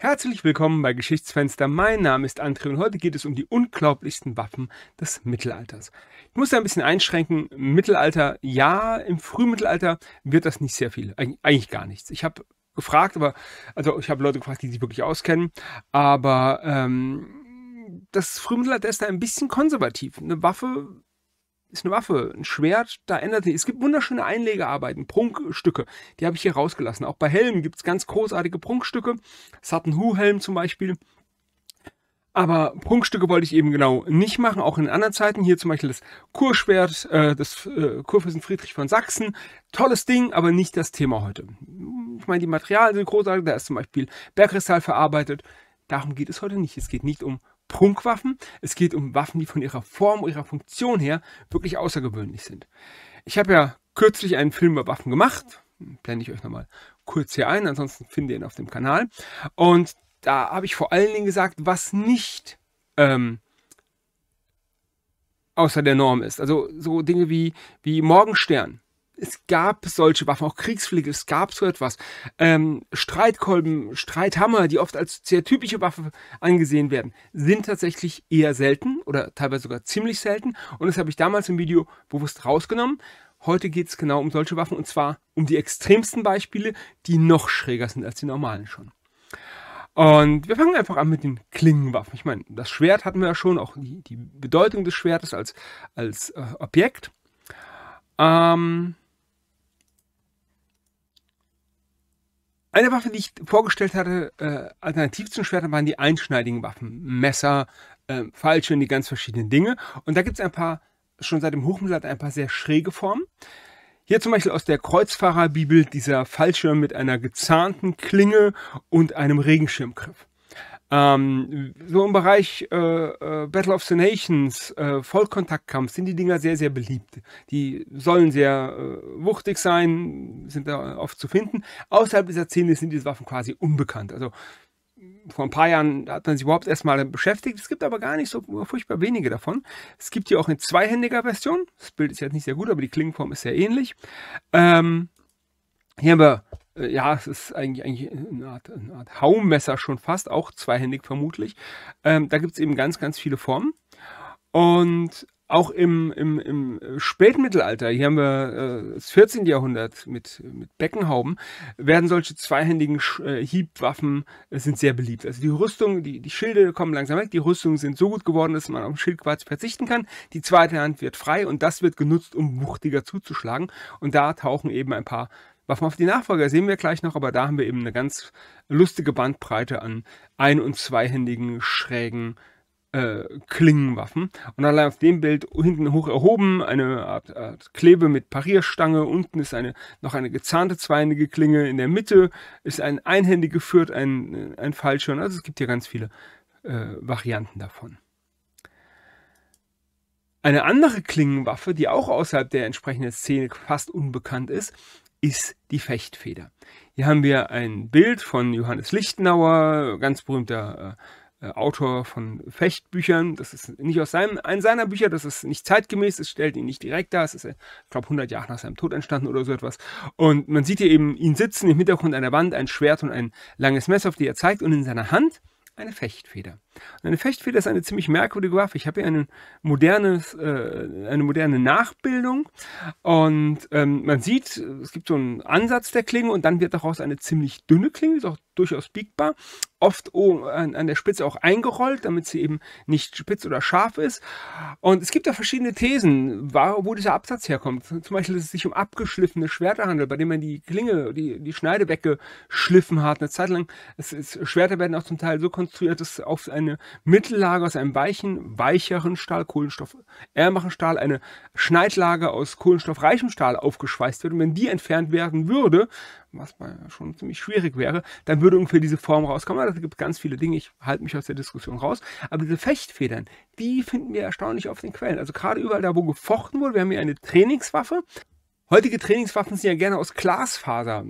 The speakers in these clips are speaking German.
Herzlich willkommen bei Geschichtsfenster. Mein Name ist André und heute geht es um die unglaublichsten Waffen des Mittelalters. Ich muss da ein bisschen einschränken. Mittelalter, ja, im Frühmittelalter wird das nicht sehr viel. Eig eigentlich gar nichts. Ich habe gefragt, aber, also ich habe Leute gefragt, die sich wirklich auskennen, aber ähm, das Frühmittelalter ist da ein bisschen konservativ. Eine Waffe ist eine Waffe, ein Schwert, da ändert sich. Es gibt wunderschöne Einlegearbeiten, Prunkstücke, die habe ich hier rausgelassen. Auch bei Helmen gibt es ganz großartige Prunkstücke. Sutton Hu Helm zum Beispiel. Aber Prunkstücke wollte ich eben genau nicht machen, auch in anderen Zeiten. Hier zum Beispiel das Kurschwert äh, des äh, Kurfürsten Friedrich von Sachsen. Tolles Ding, aber nicht das Thema heute. Ich meine, die Materialien sind großartig, da ist zum Beispiel Bergkristall verarbeitet. Darum geht es heute nicht. Es geht nicht um Prunkwaffen. Es geht um Waffen, die von ihrer Form, ihrer Funktion her wirklich außergewöhnlich sind. Ich habe ja kürzlich einen Film über Waffen gemacht. Blende ich euch nochmal kurz hier ein, ansonsten findet ihr ihn auf dem Kanal. Und da habe ich vor allen Dingen gesagt, was nicht ähm, außer der Norm ist. Also so Dinge wie, wie Morgenstern es gab solche Waffen, auch Kriegsfliege, es gab so etwas. Ähm, Streitkolben, Streithammer, die oft als sehr typische Waffe angesehen werden, sind tatsächlich eher selten oder teilweise sogar ziemlich selten. Und das habe ich damals im Video bewusst rausgenommen. Heute geht es genau um solche Waffen und zwar um die extremsten Beispiele, die noch schräger sind als die normalen schon. Und wir fangen einfach an mit den Klingenwaffen. Ich meine, das Schwert hatten wir ja schon, auch die, die Bedeutung des Schwertes als, als äh, Objekt. Ähm, Eine Waffe, die ich vorgestellt hatte, äh, alternativ zum Schwert, waren die einschneidigen Waffen. Messer, äh, Fallschirme, die ganz verschiedenen Dinge. Und da gibt es ein paar, schon seit dem Hochmittelalter, ein paar sehr schräge Formen. Hier zum Beispiel aus der Kreuzfahrerbibel dieser Fallschirm mit einer gezahnten Klinge und einem Regenschirmgriff. Ähm, so im Bereich äh, äh, Battle of the Nations, äh, Vollkontaktkampf sind die Dinger sehr, sehr beliebt. Die sollen sehr äh, wuchtig sein, sind da oft zu finden. Außerhalb dieser Szene sind diese Waffen quasi unbekannt. Also vor ein paar Jahren hat man sich überhaupt erstmal beschäftigt. Es gibt aber gar nicht so furchtbar wenige davon. Es gibt hier auch in zweihändiger Version. Das Bild ist jetzt nicht sehr gut, aber die Klingenform ist sehr ähnlich. Ähm, hier haben wir äh, ja, es ist eigentlich, eigentlich eine, Art, eine Art Haumesser schon fast, auch zweihändig vermutlich. Ähm, da gibt es eben ganz, ganz viele Formen. Und auch im, im, im Spätmittelalter, hier haben wir äh, das 14. Jahrhundert mit, mit Beckenhauben, werden solche zweihändigen Sch äh, Hiebwaffen äh, sind sehr beliebt. Also die Rüstung, die, die Schilde kommen langsam weg, die Rüstungen sind so gut geworden, dass man auf den Schildquarz verzichten kann. Die zweite Hand wird frei und das wird genutzt, um wuchtiger zuzuschlagen. Und da tauchen eben ein paar Waffen auf die Nachfolger sehen wir gleich noch, aber da haben wir eben eine ganz lustige Bandbreite an ein- und zweihändigen, schrägen äh, Klingenwaffen. Und allein auf dem Bild hinten hoch erhoben, eine Art, Art, Klebe mit Parierstange, unten ist eine, noch eine gezahnte zweihändige Klinge, in der Mitte ist ein einhändig geführt, ein, ein Fallschirm. Also es gibt hier ganz viele äh, Varianten davon. Eine andere Klingenwaffe, die auch außerhalb der entsprechenden Szene fast unbekannt ist, ist die Fechtfeder. Hier haben wir ein Bild von Johannes Lichtenauer, ganz berühmter äh, äh Autor von Fechtbüchern. Das ist nicht aus seinem, einem seiner Bücher, das ist nicht zeitgemäß, es stellt ihn nicht direkt dar. Es ist, äh, ich glaube, 100 Jahre nach seinem Tod entstanden oder so etwas. Und man sieht hier eben ihn sitzen im Hintergrund einer Wand, ein Schwert und ein langes Messer, auf die er zeigt und in seiner Hand eine Fechtfeder eine Fechtfeder ist eine ziemlich merkwürdige Waffe. Ich habe hier eine, modernes, äh, eine moderne Nachbildung und ähm, man sieht, es gibt so einen Ansatz der Klinge und dann wird daraus eine ziemlich dünne Klinge, ist auch durchaus biegbar, oft an, an, der Spitze auch eingerollt, damit sie eben nicht spitz oder scharf ist. Und es gibt da verschiedene Thesen, wo dieser Absatz herkommt. Zum Beispiel, dass es sich um abgeschliffene Schwerter handelt, bei denen man die Klinge, die, die Schneide weggeschliffen hat. Eine Zeit lang, es, es, Schwerter werden auch zum Teil so konstruiert, dass auf eine eine Mittellage aus einem weichen, weicheren Stahl, kohlenstoffärmeren Stahl, eine Schneidlage aus kohlenstoffreichem Stahl aufgeschweißt wird. Und wenn die entfernt werden würde, was mal schon ziemlich schwierig wäre, dann würde ungefähr diese Form rauskommen. Aber Da gibt es ganz viele Dinge, ich halte mich aus der Diskussion raus. Aber diese Fechtfedern, die finden wir erstaunlich auf den Quellen. Also gerade überall da, wo gefochten wurde, wir haben hier eine Trainingswaffe. Heutige Trainingswaffen sind ja gerne aus Glasfaser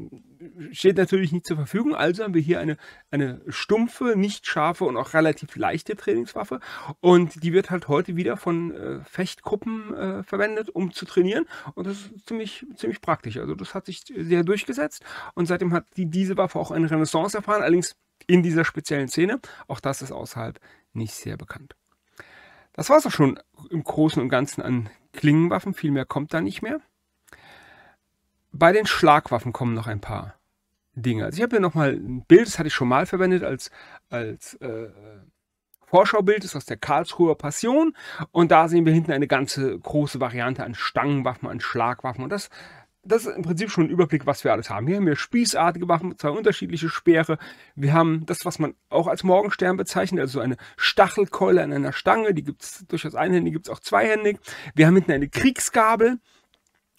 steht natürlich nicht zur Verfügung. Also haben wir hier eine, eine stumpfe, nicht scharfe und auch relativ leichte Trainingswaffe. Und die wird halt heute wieder von äh, Fechtgruppen äh, verwendet, um zu trainieren. Und das ist ziemlich, ziemlich praktisch. Also das hat sich sehr durchgesetzt. Und seitdem hat die, diese Waffe auch eine Renaissance erfahren, allerdings in dieser speziellen Szene. Auch das ist außerhalb nicht sehr bekannt. Das war es auch schon im Großen und Ganzen an Klingenwaffen. Viel mehr kommt da nicht mehr bei den Schlagwaffen kommen noch ein paar Dinge. Also ich habe hier nochmal ein Bild, das hatte ich schon mal verwendet als, als äh, Vorschaubild, das ist aus der Karlsruher Passion. Und da sehen wir hinten eine ganze große Variante an Stangenwaffen, an Schlagwaffen. Und das, das ist im Prinzip schon ein Überblick, was wir alles haben. Hier haben wir spießartige Waffen, zwei unterschiedliche Speere. Wir haben das, was man auch als Morgenstern bezeichnet, also so eine Stachelkeule an einer Stange. Die gibt es durchaus einhändig, gibt es auch zweihändig. Wir haben hinten eine Kriegsgabel.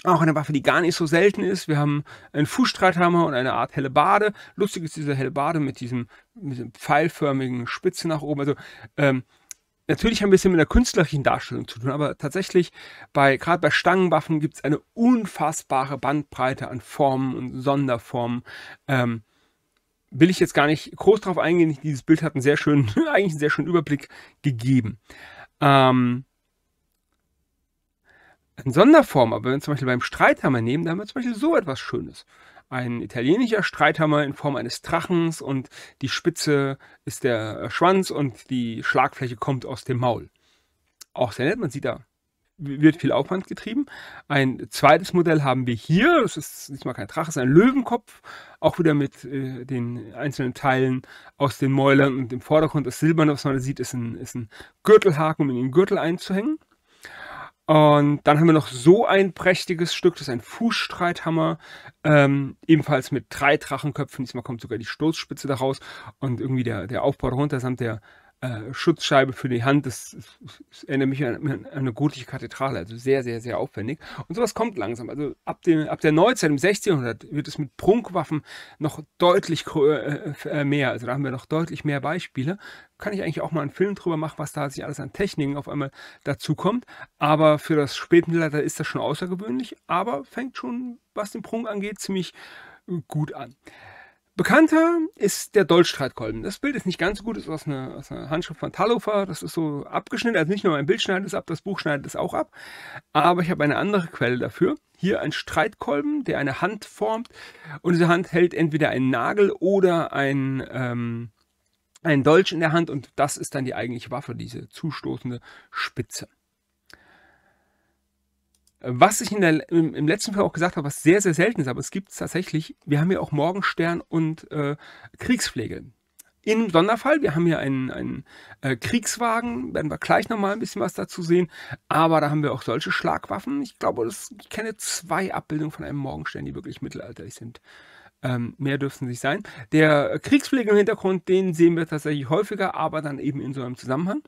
Auch eine Waffe, die gar nicht so selten ist. Wir haben einen Fußstreithammer und eine Art helle Bade. Lustig ist diese Hellebarde mit diesem, mit diesem pfeilförmigen Spitze nach oben. Also ähm, natürlich haben wir es hier mit einer künstlerischen Darstellung zu tun, aber tatsächlich bei gerade bei Stangenwaffen gibt es eine unfassbare Bandbreite an Formen und Sonderformen. Ähm, will ich jetzt gar nicht groß drauf eingehen. Dieses Bild hat einen sehr schönen, eigentlich einen sehr schönen Überblick gegeben. Ähm, in Sonderform, aber wenn wir zum Beispiel beim Streithammer nehmen, da haben wir zum Beispiel so etwas Schönes. Ein italienischer Streithammer in Form eines Drachens und die Spitze ist der äh, Schwanz und die Schlagfläche kommt aus dem Maul. Auch sehr nett, man sieht da, wird viel Aufwand getrieben. Ein zweites Modell haben wir hier, das ist diesmal kein Drache, es ist ein Löwenkopf, auch wieder mit äh, den einzelnen Teilen aus den Mäulern und im Vordergrund das Silberne, was man da sieht, ist ein, ist ein Gürtelhaken, um in den Gürtel einzuhängen. Und dann haben wir noch so ein prächtiges Stück, das ist ein Fußstreithammer, ähm, ebenfalls mit drei Drachenköpfen. Diesmal kommt sogar die Stoßspitze daraus und irgendwie der, der Aufbau darunter samt der äh, Schutzscheibe für die Hand. Das, das, das erinnert mich an, an, eine gotische Kathedrale, also sehr, sehr, sehr aufwendig. Und sowas kommt langsam. Also ab, dem, ab der Neuzeit, im 1600, wird es mit Prunkwaffen noch deutlich äh, äh, mehr. Also da haben wir noch deutlich mehr Beispiele. Kann ich eigentlich auch mal einen Film drüber machen, was da sich alles an Techniken auf einmal dazukommt. Aber für das Spätmittelalter ist das schon außergewöhnlich, aber fängt schon, was den Prunk angeht, ziemlich gut an. Bekannter ist der Dolchstreitkolben. Das Bild ist nicht ganz so gut, ist aus einer, aus einer Handschrift von Talofer. Das ist so abgeschnitten, also nicht nur mein Bild schneidet es ab, das Buch schneidet es auch ab. Aber ich habe eine andere Quelle dafür. Hier ein Streitkolben, der eine Hand formt. Und diese Hand hält entweder einen Nagel oder ein, ähm, einen Dolch in der Hand. Und das ist dann die eigentliche Waffe, diese zustoßende Spitze. Was ich in der, im, im letzten Fall auch gesagt habe, was sehr, sehr selten ist, aber es gibt es tatsächlich, wir haben hier auch Morgenstern und äh, Kriegspflege. Im Sonderfall, wir haben hier einen, einen äh, Kriegswagen, werden wir gleich nochmal ein bisschen was dazu sehen, aber da haben wir auch solche Schlagwaffen. Ich glaube, das, ich kenne zwei Abbildungen von einem Morgenstern, die wirklich mittelalterlich sind. Ähm, mehr dürften nicht sein. Der Kriegspflege im Hintergrund, den sehen wir tatsächlich häufiger, aber dann eben in so einem Zusammenhang.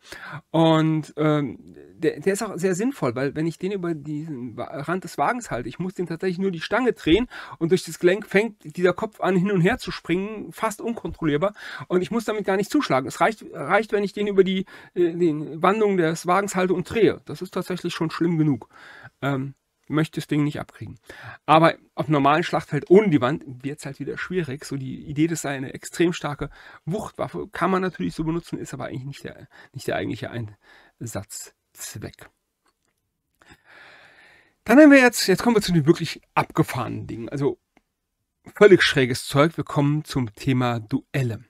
Und ähm, der, der, ist auch sehr sinnvoll, weil wenn ich den über diesen Rand des Wagens halte, ich muss den tatsächlich nur die Stange drehen und durch das Gelenk fängt dieser Kopf an, hin und her zu springen, fast unkontrollierbar. Und ich muss damit gar nicht zuschlagen. Es reicht, reicht wenn ich den über die äh, den Wandung des Wagens halte und drehe. Das ist tatsächlich schon schlimm genug. Ähm, möchte das Ding nicht abkriegen. Aber auf normalen Schlachtfeld ohne die Wand wird es halt wieder schwierig. So die Idee, das sei eine extrem starke Wuchtwaffe, kann man natürlich so benutzen, ist aber eigentlich nicht der, nicht der eigentliche Einsatzzweck. Dann haben wir jetzt, jetzt kommen wir zu den wirklich abgefahrenen Dingen. Also völlig schräges Zeug. Wir kommen zum Thema Duelle.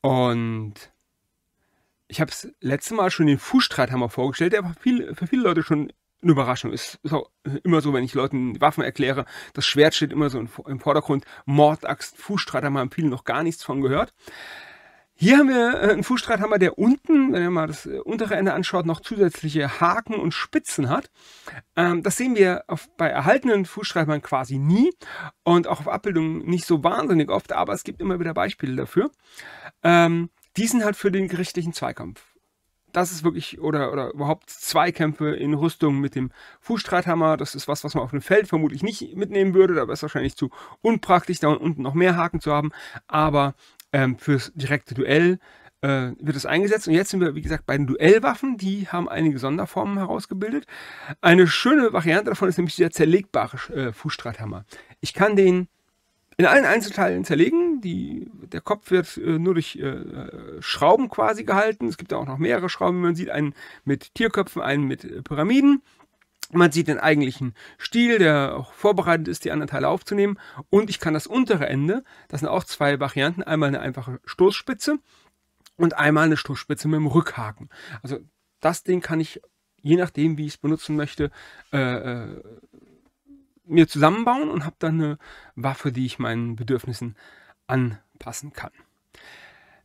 Und ich habe es letzte Mal schon den Fußstreithammer vorgestellt, der für viele, für viele Leute schon eine Überraschung. Ist, ist auch immer so, wenn ich Leuten Waffen erkläre, das Schwert steht immer so im Vordergrund. Mordaxt, Fußstreit haben wir haben viele noch gar nichts von gehört. Hier haben wir äh, einen Fußstreithammer, der unten, wenn ihr mal das äh, untere Ende anschaut, noch zusätzliche Haken und Spitzen hat. Ähm, das sehen wir bei erhaltenen Fußstreithammern quasi nie und auch auf Abbildungen nicht so wahnsinnig oft, aber es gibt immer wieder Beispiele dafür. Ähm, die sind halt für den gerichtlichen Zweikampf das ist wirklich, oder, oder überhaupt Zweikämpfe in Rüstung mit dem Fußstreithammer. Das ist was, was man auf dem Feld vermutlich nicht mitnehmen würde. Da wäre es wahrscheinlich zu unpraktisch, da unten noch mehr Haken zu haben. Aber ähm, fürs direkte Duell äh, wird es eingesetzt. Und jetzt sind wir, wie gesagt, bei den Duellwaffen. Die haben einige Sonderformen herausgebildet. Eine schöne Variante davon ist nämlich dieser zerlegbare äh, Fußstreithammer. Ich kann den in allen Einzelteilen zerlegen die, der Kopf wird äh, nur durch äh, äh, Schrauben quasi gehalten. Es gibt da auch noch mehrere Schrauben, wie man sieht. Einen mit Tierköpfen, einen mit äh, Pyramiden. Man sieht den eigentlichen Stiel, der auch vorbereitet ist, die anderen Teile aufzunehmen. Und ich kann das untere Ende, das sind auch zwei Varianten, einmal eine einfache Stoßspitze und einmal eine Stoßspitze mit dem Rückhaken. Also das Ding kann ich, je nachdem, wie ich es benutzen möchte, äh, äh mir zusammenbauen und habe dann eine Waffe, die ich meinen Bedürfnissen anpassen kann.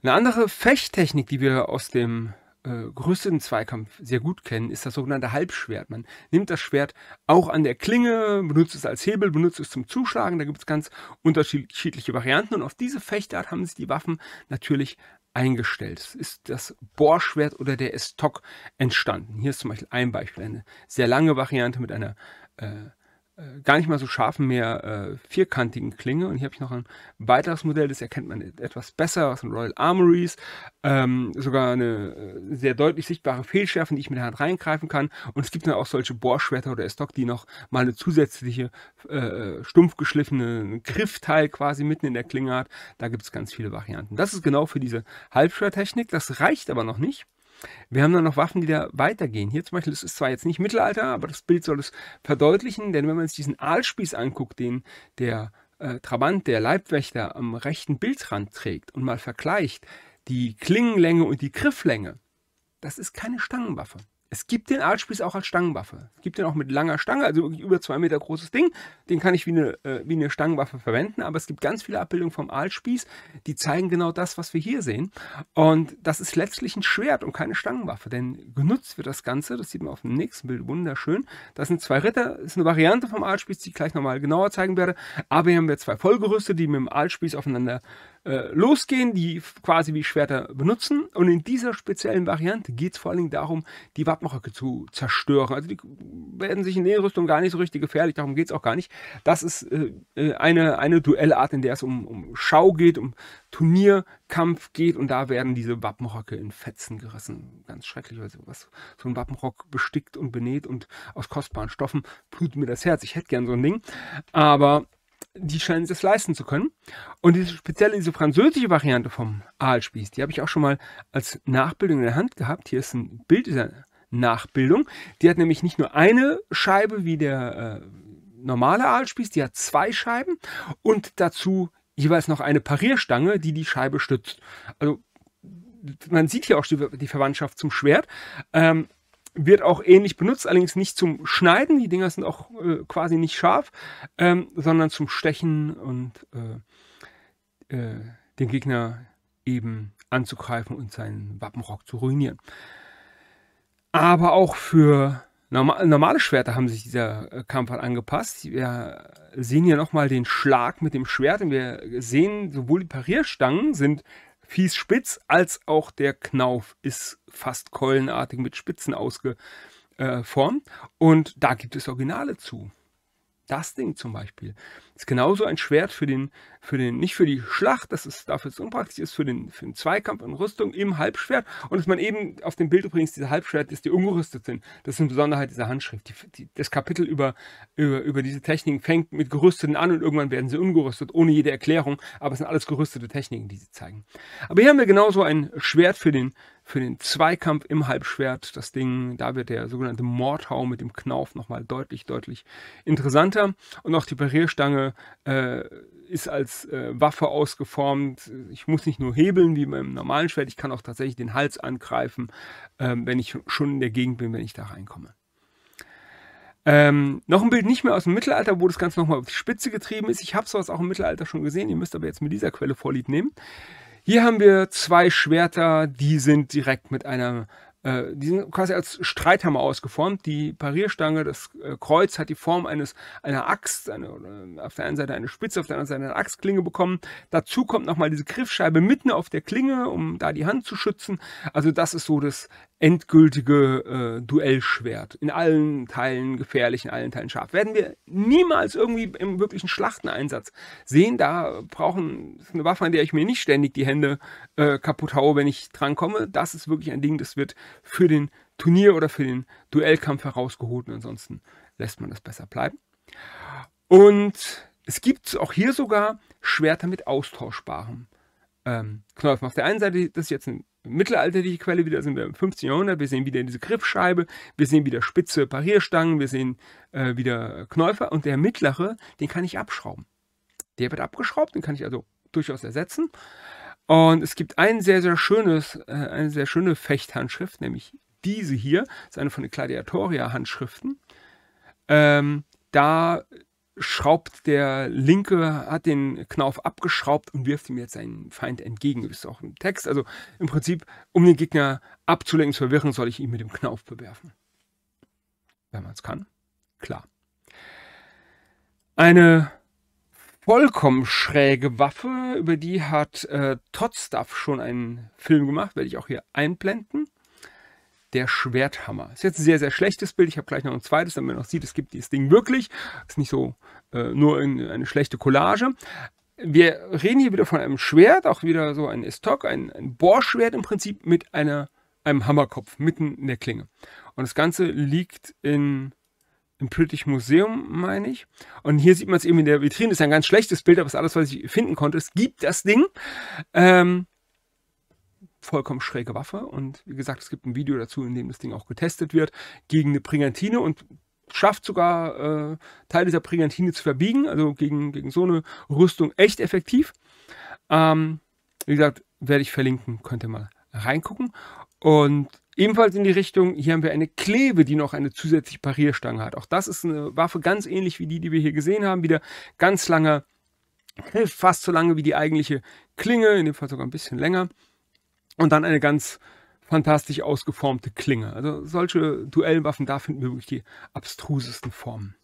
Eine andere Fechttechnik, die wir aus dem äh, größeren Zweikampf sehr gut kennen, ist das sogenannte Halbschwert. Man nimmt das Schwert auch an der Klinge, benutzt es als Hebel, benutzt es zum Zuschlagen. Da gibt es ganz unterschiedliche Varianten. Und auf diese Fechtart haben sich die Waffen natürlich eingestellt. Es ist das Bohrschwert oder der Estock entstanden. Hier ist zum Beispiel ein Beispiel, eine sehr lange Variante mit einer äh, äh, gar nicht mal so scharfen, mehr äh, vierkantigen Klinge. Und hier habe ich noch ein weiteres Modell, das erkennt man etwas besser aus den Royal Armories. Ähm, sogar eine äh, sehr deutlich sichtbare Fehlschärfe, die ich mit der Hand reingreifen kann. Und es gibt dann auch solche Bohrschwerter oder Stock, die noch mal eine zusätzliche äh, stumpf geschliffene Griffteil quasi mitten in der Klinge hat. Da gibt es ganz viele Varianten. Das ist genau für diese Halbschwertechnik. Das reicht aber noch nicht. Wir haben dann noch Waffen, die da weitergehen. Hier zum Beispiel, das ist zwar jetzt nicht Mittelalter, aber das Bild soll es verdeutlichen, denn wenn man sich diesen Aalspieß anguckt, den der äh, Trabant, der Leibwächter, am rechten Bildrand trägt und mal vergleicht die Klingenlänge und die Grifflänge, das ist keine Stangenwaffe. Es gibt den Artspieß auch als Stangenwaffe. Es gibt den auch mit langer Stange, also wirklich über zwei Meter großes Ding. Den kann ich wie eine, äh, wie eine Stangenwaffe verwenden, aber es gibt ganz viele Abbildungen vom Artspieß, die zeigen genau das, was wir hier sehen. Und das ist letztlich ein Schwert und keine Stangenwaffe, denn genutzt wird das Ganze, das sieht man auf dem nächsten Bild wunderschön. Das sind zwei Ritter, das ist eine Variante vom Artspieß, die ich gleich nochmal genauer zeigen werde. Aber hier haben wir zwei Vollgerüste, die mit dem Artspieß aufeinander äh, losgehen, die quasi wie Schwerter benutzen. Und in dieser speziellen Variante geht es vor allen Dingen darum, die Wappenröcke zu zerstören. Also die werden sich in Nährrüstung gar nicht so richtig gefährlich, darum geht es auch gar nicht. Das ist äh, äh, eine, eine Duellart, in der es um, um Schau geht, um Turnierkampf geht und da werden diese Wappenröcke in Fetzen gerissen. Ganz schrecklich, weil sowas, so ein Wappenrock bestickt und benäht und aus kostbaren Stoffen blutet mir das Herz. Ich hätte gern so ein Ding, aber die scheinen es leisten zu können. Und diese spezielle, diese französische Variante vom Aalspieß, die habe ich auch schon mal als Nachbildung in der Hand gehabt. Hier ist ein Bild dieser Nachbildung. Die hat nämlich nicht nur eine Scheibe wie der äh, normale Aalspieß, die hat zwei Scheiben und dazu jeweils noch eine Parierstange, die die Scheibe stützt. Also man sieht hier auch die, die Verwandtschaft zum Schwert. Ähm, wird auch ähnlich benutzt, allerdings nicht zum Schneiden. Die Dinger sind auch äh, quasi nicht scharf, ähm, sondern zum Stechen und äh, äh, den Gegner eben anzugreifen und seinen Wappenrock zu ruinieren. Aber auch für normal, normale Schwerter haben sich dieser äh, Kampf halt angepasst. Wir sehen hier nochmal den Schlag mit dem Schwert und wir sehen, sowohl die Parierstangen sind fies spitz, als auch der Knauf ist fast keulenartig mit Spitzen ausgeformt. Und da gibt es Originale zu. Das Ding zum Beispiel ist genauso ein Schwert für den, für den, nicht für die Schlacht, dass es dafür ist unpraktisch, ist für den, für den Zweikampf und Rüstung im Halbschwert. Und dass man eben auf dem Bild übrigens, diese Halbschwert ist, die ungerüstet sind. Das ist eine Besonderheit dieser Handschrift. Die, die, das Kapitel über, über, über diese Techniken fängt mit Gerüsteten an und irgendwann werden sie ungerüstet, ohne jede Erklärung. Aber es sind alles gerüstete Techniken, die sie zeigen. Aber hier haben wir genauso ein Schwert für den, für den Zweikampf im Halbschwert. Das Ding, da wird der sogenannte Mordhau mit dem Knauf nochmal deutlich, deutlich interessanter. Und auch die Parierstange äh, ist als äh, Waffe ausgeformt. Ich muss nicht nur hebeln wie beim normalen Schwert, ich kann auch tatsächlich den Hals angreifen, äh, wenn ich schon in der Gegend bin, wenn ich da reinkomme. Ähm, noch ein Bild nicht mehr aus dem Mittelalter, wo das Ganze nochmal auf die Spitze getrieben ist. Ich habe sowas auch im Mittelalter schon gesehen, ihr müsst aber jetzt mit dieser Quelle Vorlieb nehmen. Hier haben wir zwei Schwerter, die sind direkt mit einer, äh, die sind quasi als Streithammer ausgeformt. Die Parierstange, das äh, Kreuz hat die Form eines einer Axt, eine, auf der einen Seite eine Spitze, auf der anderen Seite eine Axtklinge bekommen. Dazu kommt nochmal diese Griffscheibe mitten auf der Klinge, um da die Hand zu schützen. Also das ist so das endgültige äh, Duellschwert. In allen Teilen gefährlich, in allen Teilen scharf. Werden wir niemals irgendwie im wirklichen Schlachteneinsatz sehen. Da brauchen eine Waffe, an der ich mir nicht ständig die Hände äh, kaputt haue, wenn ich drankomme. Das ist wirklich ein Ding, das wird für den Turnier oder für den Duellkampf herausgeholt. Und ansonsten lässt man das besser bleiben. Und es gibt auch hier sogar Schwerter mit austauschbaren ähm, Knolfen. Auf der einen Seite, das ist jetzt ein mittelalterliche Quelle wieder, sind wir im 15. Jahrhundert, wir sehen wieder diese Griffscheibe, wir sehen wieder spitze Parierstangen, wir sehen äh, wieder Knäufer und der mittlere, den kann ich abschrauben. Der wird abgeschraubt, den kann ich also durchaus ersetzen. Und es gibt ein sehr, sehr schönes, äh, eine sehr schöne Fechthandschrift, nämlich diese hier, das ist eine von den Gladiatoria-Handschriften. Ähm, da schraubt der Linke, hat den Knauf abgeschraubt und wirft ihm jetzt seinen Feind entgegen. Das ist auch im Text. Also im Prinzip, um den Gegner abzulenken, zu verwirren, soll ich ihn mit dem Knauf bewerfen. Wenn man es kann, klar. Eine vollkommen schräge Waffe, über die hat äh, Todstaff schon einen Film gemacht, werde ich auch hier einblenden der Schwerthammer. Ist jetzt ein sehr, sehr schlechtes Bild. Ich habe gleich noch ein zweites, damit man noch sieht, es gibt dieses Ding wirklich. Ist nicht so äh, nur eine schlechte Collage. Wir reden hier wieder von einem Schwert, auch wieder so ein Stock, ein, ein Bohrschwert im Prinzip mit einer, einem Hammerkopf mitten in der Klinge. Und das Ganze liegt in im British Museum, meine ich. Und hier sieht man es eben in der Vitrine. Ist ein ganz schlechtes Bild, aber es ist alles, was ich finden konnte. Es gibt das Ding. Ähm, vollkommen schräge Waffe. Und wie gesagt, es gibt ein Video dazu, in dem das Ding auch getestet wird, gegen eine Brigantine und schafft sogar äh, Teil dieser Brigantine zu verbiegen. Also gegen, gegen so eine Rüstung echt effektiv. Ähm, wie gesagt, werde ich verlinken, könnt ihr mal reingucken. Und ebenfalls in die Richtung, hier haben wir eine Klebe, die noch eine zusätzliche Parierstange hat. Auch das ist eine Waffe ganz ähnlich wie die, die wir hier gesehen haben. Wieder ganz lange, fast so lange wie die eigentliche Klinge, in dem Fall sogar ein bisschen länger und dann eine ganz fantastisch ausgeformte Klinge. Also solche Duellenwaffen, da finden wir wirklich die abstrusesten Formen.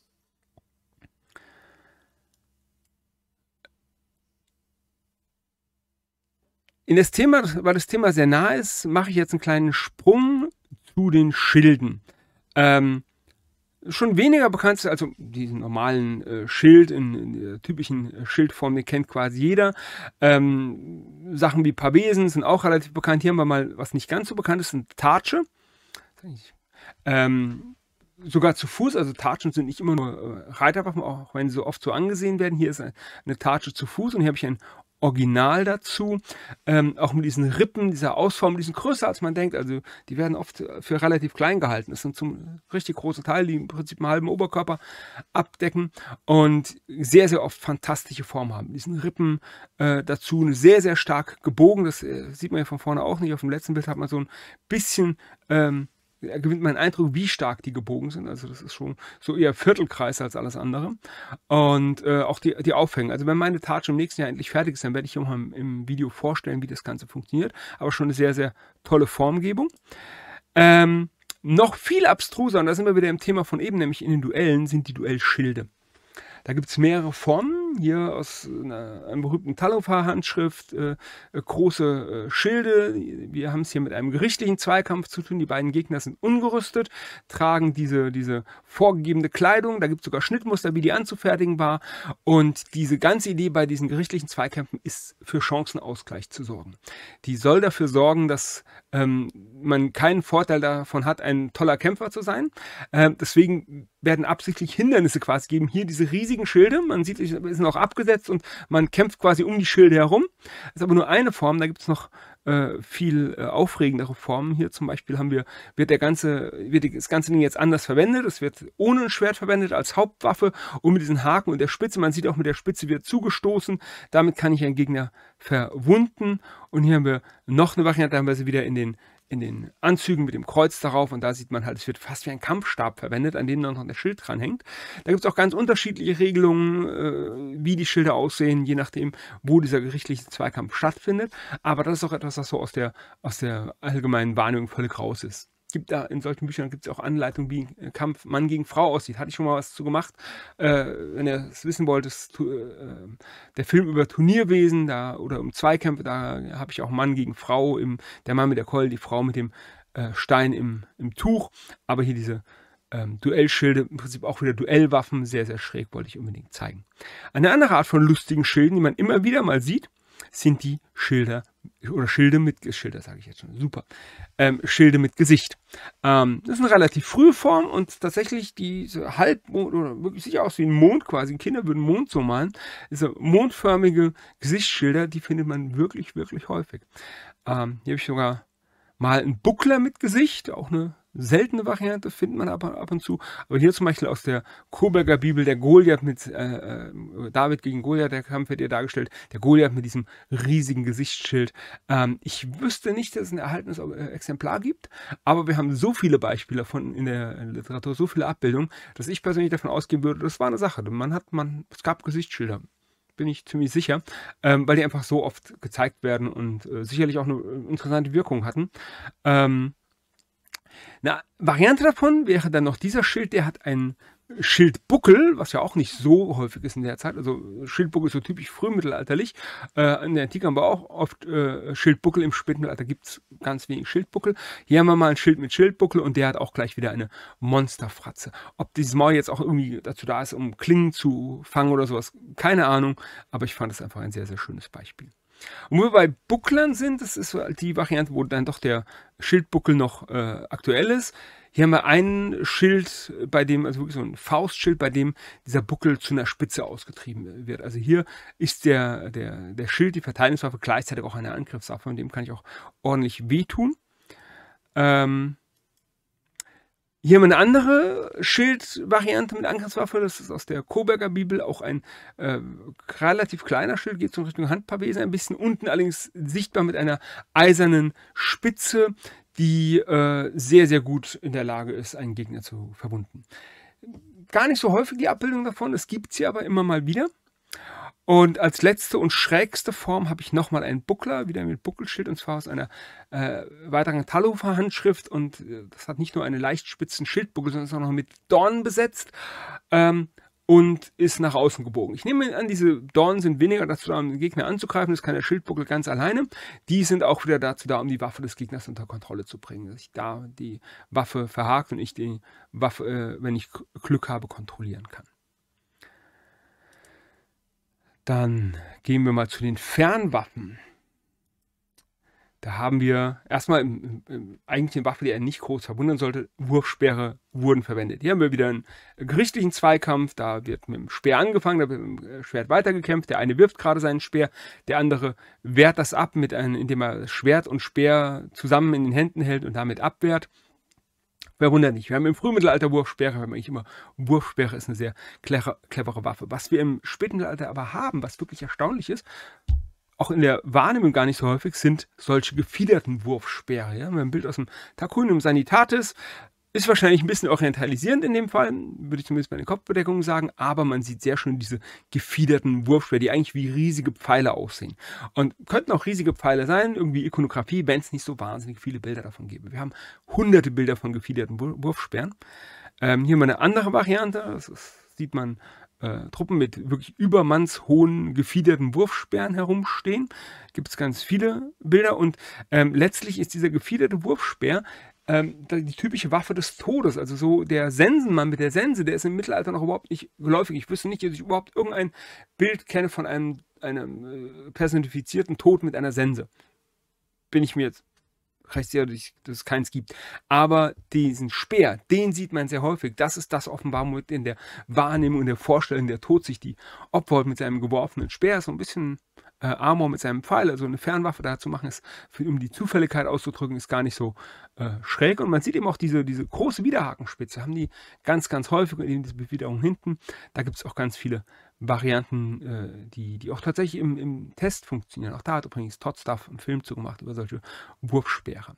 In das Thema, weil das Thema sehr nah ist, mache ich jetzt einen kleinen Sprung zu den Schilden. Ähm, schon weniger bekannt ist, also diesen normalen äh, Schild in, in, der typischen äh, Schildform, den kennt quasi jeder. Ähm, Sachen wie Pavesen sind auch relativ bekannt. Hier haben wir mal, was nicht ganz so bekannt ist, sind Tatsche. Ähm, sogar zu Fuß, also Tatschen sind nicht immer nur äh, Reiterwaffen, auch wenn sie so oft so angesehen werden. Hier ist eine, eine Tatsche zu Fuß und hier habe ich ein Original dazu, ähm, auch mit diesen Rippen, dieser Ausform, die sind größer als man denkt. Also die werden oft für relativ klein gehalten. Das sind zum richtig große Teil, die im Prinzip einen halben Oberkörper abdecken und sehr, sehr oft fantastische Form haben. Diesen Rippen äh, dazu sehr, sehr stark gebogen. Das äh, sieht man ja von vorne auch nicht. Auf dem letzten Bild hat man so ein bisschen ähm, gewinnt man Eindruck, wie stark die gebogen sind. Also das ist schon so eher Viertelkreis als alles andere. Und äh, auch die, die Aufhängen. Also wenn meine Tatsch im nächsten Jahr endlich fertig ist, dann werde ich auch mal im, im Video vorstellen, wie das Ganze funktioniert. Aber schon eine sehr, sehr tolle Formgebung. Ähm, noch viel abstruser, und da sind wir wieder im Thema von eben, nämlich in den Duellen, sind die Duellschilde. Da gibt es mehrere Formen hier aus äh, einer, einer berühmten Talofa-Handschrift, äh, äh, große äh, Schilde. Wir haben es hier mit einem gerichtlichen Zweikampf zu tun. Die beiden Gegner sind ungerüstet, tragen diese, diese vorgegebene Kleidung. Da gibt es sogar Schnittmuster, wie die anzufertigen war. Und diese ganze Idee bei diesen gerichtlichen Zweikämpfen ist, für Chancenausgleich zu sorgen. Die soll dafür sorgen, dass ähm, man keinen Vorteil davon hat, ein toller Kämpfer zu sein. Ähm, deswegen werden absichtlich Hindernisse quasi geben. Hier diese riesigen Schilde, man sieht, es sind auch abgesetzt und man kämpft quasi um die Schilde herum. Das ist aber nur eine Form, da gibt es noch äh, viel äh, aufregendere Formen. Hier zum Beispiel haben wir, wird, der ganze, wird das ganze Ding jetzt anders verwendet. Es wird ohne ein Schwert verwendet als Hauptwaffe und mit diesen Haken und der Spitze. Man sieht auch, mit der Spitze wird zugestoßen. Damit kann ich einen Gegner verwunden. Und hier haben wir noch eine Variante, da haben wir sie wieder in den in den Anzügen mit dem Kreuz darauf und da sieht man halt, es wird fast wie ein Kampfstab verwendet, an dem dann noch der Schild dranhängt. Da gibt es auch ganz unterschiedliche Regelungen, äh, wie die Schilder aussehen, je nachdem, wo dieser gerichtliche Zweikampf stattfindet. Aber das ist auch etwas, was so aus der, aus der allgemeinen Wahrnehmung völlig raus ist gibt da in solchen Büchern gibt es auch Anleitungen, wie ein äh, Kampf Mann gegen Frau aussieht. Hatte ich schon mal was zu gemacht. Äh, wenn ihr es wissen wollt, ist, äh, der Film über Turnierwesen da oder um Zweikämpfe, da habe ich auch Mann gegen Frau, im, der Mann mit der Keule, die Frau mit dem äh, Stein im, im Tuch. Aber hier diese ähm, Duellschilde, im Prinzip auch wieder Duellwaffen, sehr, sehr schräg, wollte ich unbedingt zeigen. Eine andere Art von lustigen Schilden, die man immer wieder mal sieht, sind die Schilder oder Schilde mit Schilder sage ich jetzt schon super ähm, Schilde mit Gesicht. Ähm, das ist eine relativ frühe Form und tatsächlich diese Halbmond oder wirklich sicher aus wie ein Mond quasi. Kinder würden Mond so malen. Diese mondförmige Gesichtsschilder, die findet man wirklich wirklich häufig. Ähm, hier habe ich sogar mal einen Buckler mit Gesicht, auch eine Seltene Variante findet man aber ab und zu. Aber hier zum Beispiel aus der Koberger Bibel, der Goliath mit äh, äh, David gegen Goliath, der Kampf wird hier dargestellt. Der Goliath mit diesem riesigen Gesichtsschild. Ähm, ich wüsste nicht, dass es ein erhaltenes äh, Exemplar gibt, aber wir haben so viele Beispiele von in der Literatur, so viele Abbildungen, dass ich persönlich davon ausgehen würde, das war eine Sache. Man hat, man, es gab Gesichtsschilder bin ich ziemlich sicher, ähm, weil die einfach so oft gezeigt werden und äh, sicherlich auch eine äh, interessante Wirkung hatten. Ähm, eine Variante davon wäre dann noch dieser Schild, der hat einen Schildbuckel, was ja auch nicht so häufig ist in der Zeit. Also Schildbuckel ist so typisch frühmittelalterlich. Äh, in der Antike haben wir auch oft äh, Schildbuckel. Im Spätmittelalter gibt es ganz wenig Schildbuckel. Hier haben wir mal ein Schild mit Schildbuckel und der hat auch gleich wieder eine Monsterfratze. Ob dieses Maul jetzt auch irgendwie dazu da ist, um Klingen zu fangen oder sowas, keine Ahnung. Aber ich fand es einfach ein sehr, sehr schönes Beispiel. Und wo wir bei Bucklern sind, das ist die Variante, wo dann doch der Schildbuckel noch äh, aktuell ist. Hier haben wir ein Schild, bei dem, also wirklich so ein Faustschild, bei dem dieser Buckel zu einer Spitze ausgetrieben wird. Also hier ist der, der, der Schild, die Verteidigungswaffe, gleichzeitig auch eine Angriffswaffe und dem kann ich auch ordentlich wehtun. Ähm, hier haben wir eine andere Schildvariante mit Angriffswaffe. Das ist aus der Koberger Bibel auch ein äh, relativ kleiner Schild, geht so in Richtung Handpavesen ein bisschen. Unten allerdings sichtbar mit einer eisernen Spitze, die äh, sehr, sehr gut in der Lage ist, einen Gegner zu verwunden. Gar nicht so häufig die Abbildung davon, es gibt sie aber immer mal wieder. Und als letzte und schrägste Form habe ich nochmal einen Buckler, wieder mit Buckelschild, und zwar aus einer äh, weiteren talhofer handschrift Und äh, das hat nicht nur einen leicht spitzen Schildbuckel, sondern ist auch noch mit Dornen besetzt. Ähm, und ist nach außen gebogen. Ich nehme an, diese Dornen sind weniger dazu da, um den Gegner anzugreifen. Das kann der Schildbuckel ganz alleine. Die sind auch wieder dazu da, um die Waffe des Gegners unter Kontrolle zu bringen. Dass ich da die Waffe verhakt und ich die Waffe, äh, wenn ich Glück habe, kontrollieren kann. Dann gehen wir mal zu den Fernwaffen. Da haben wir erstmal im, im, eigentlich eine Waffe, die er nicht groß verwundern sollte. Wurfsperre wurden verwendet. Hier haben wir wieder einen gerichtlichen Zweikampf. Da wird mit dem Speer angefangen, da wird mit dem äh, Schwert weitergekämpft. Der eine wirft gerade seinen Speer, der andere wehrt das ab, mit einem, indem er Schwert und Speer zusammen in den Händen hält und damit abwehrt. Wer wundert nicht. Wir haben im Frühmittelalter Wurfsperre, wir haben eigentlich immer, Wurfsperre ist eine sehr clevere, clevere Waffe. Was wir im Spätmittelalter aber haben, was wirklich erstaunlich ist, auch in der Wahrnehmung gar nicht so häufig, sind solche gefiederten Wurfsperre. Ja? Wir haben ein Bild aus dem Tarkunium Sanitatis, ist wahrscheinlich ein bisschen orientalisierend in dem Fall, würde ich zumindest bei den Kopfbedeckungen sagen, aber man sieht sehr schön diese gefiederten Wurfspeer, die eigentlich wie riesige Pfeile aussehen. Und könnten auch riesige Pfeile sein, irgendwie Ikonografie, wenn es nicht so wahnsinnig viele Bilder davon gäbe. Wir haben hunderte Bilder von gefiederten Wurfsperren. Ähm, hier mal eine andere Variante, das ist, sieht man äh, Truppen mit wirklich übermannshohen, gefiederten Wurfsperren herumstehen. Gibt es ganz viele Bilder und ähm, letztlich ist dieser gefiederte Wurfspeer ähm, die typische Waffe des Todes. Also so der Sensenmann mit der Sense, der ist im Mittelalter noch überhaupt nicht geläufig. Ich wüsste nicht, dass ich überhaupt irgendein Bild kenne von einem, einem äh, personifizierten Tod mit einer Sense. Bin ich mir jetzt recht sicher, dass es keins gibt. Aber diesen Speer, den sieht man sehr häufig. Das ist das offenbar, mit in der Wahrnehmung und der Vorstellung der Tod sich die Opfer mit seinem geworfenen Speer so ein bisschen äh, Armor mit seinem Pfeil, also eine Fernwaffe da zu machen, ist, für, um die Zufälligkeit auszudrücken, ist gar nicht so äh, schräg. Und man sieht eben auch diese, diese große Widerhakenspitze, haben die ganz, ganz häufig und eben diese Bewiderung hinten. Da gibt es auch ganz viele Varianten, äh, die, die auch tatsächlich im, im Test funktionieren. Auch da hat übrigens Todd Stuff einen Film zu gemacht über solche Wurfsperren.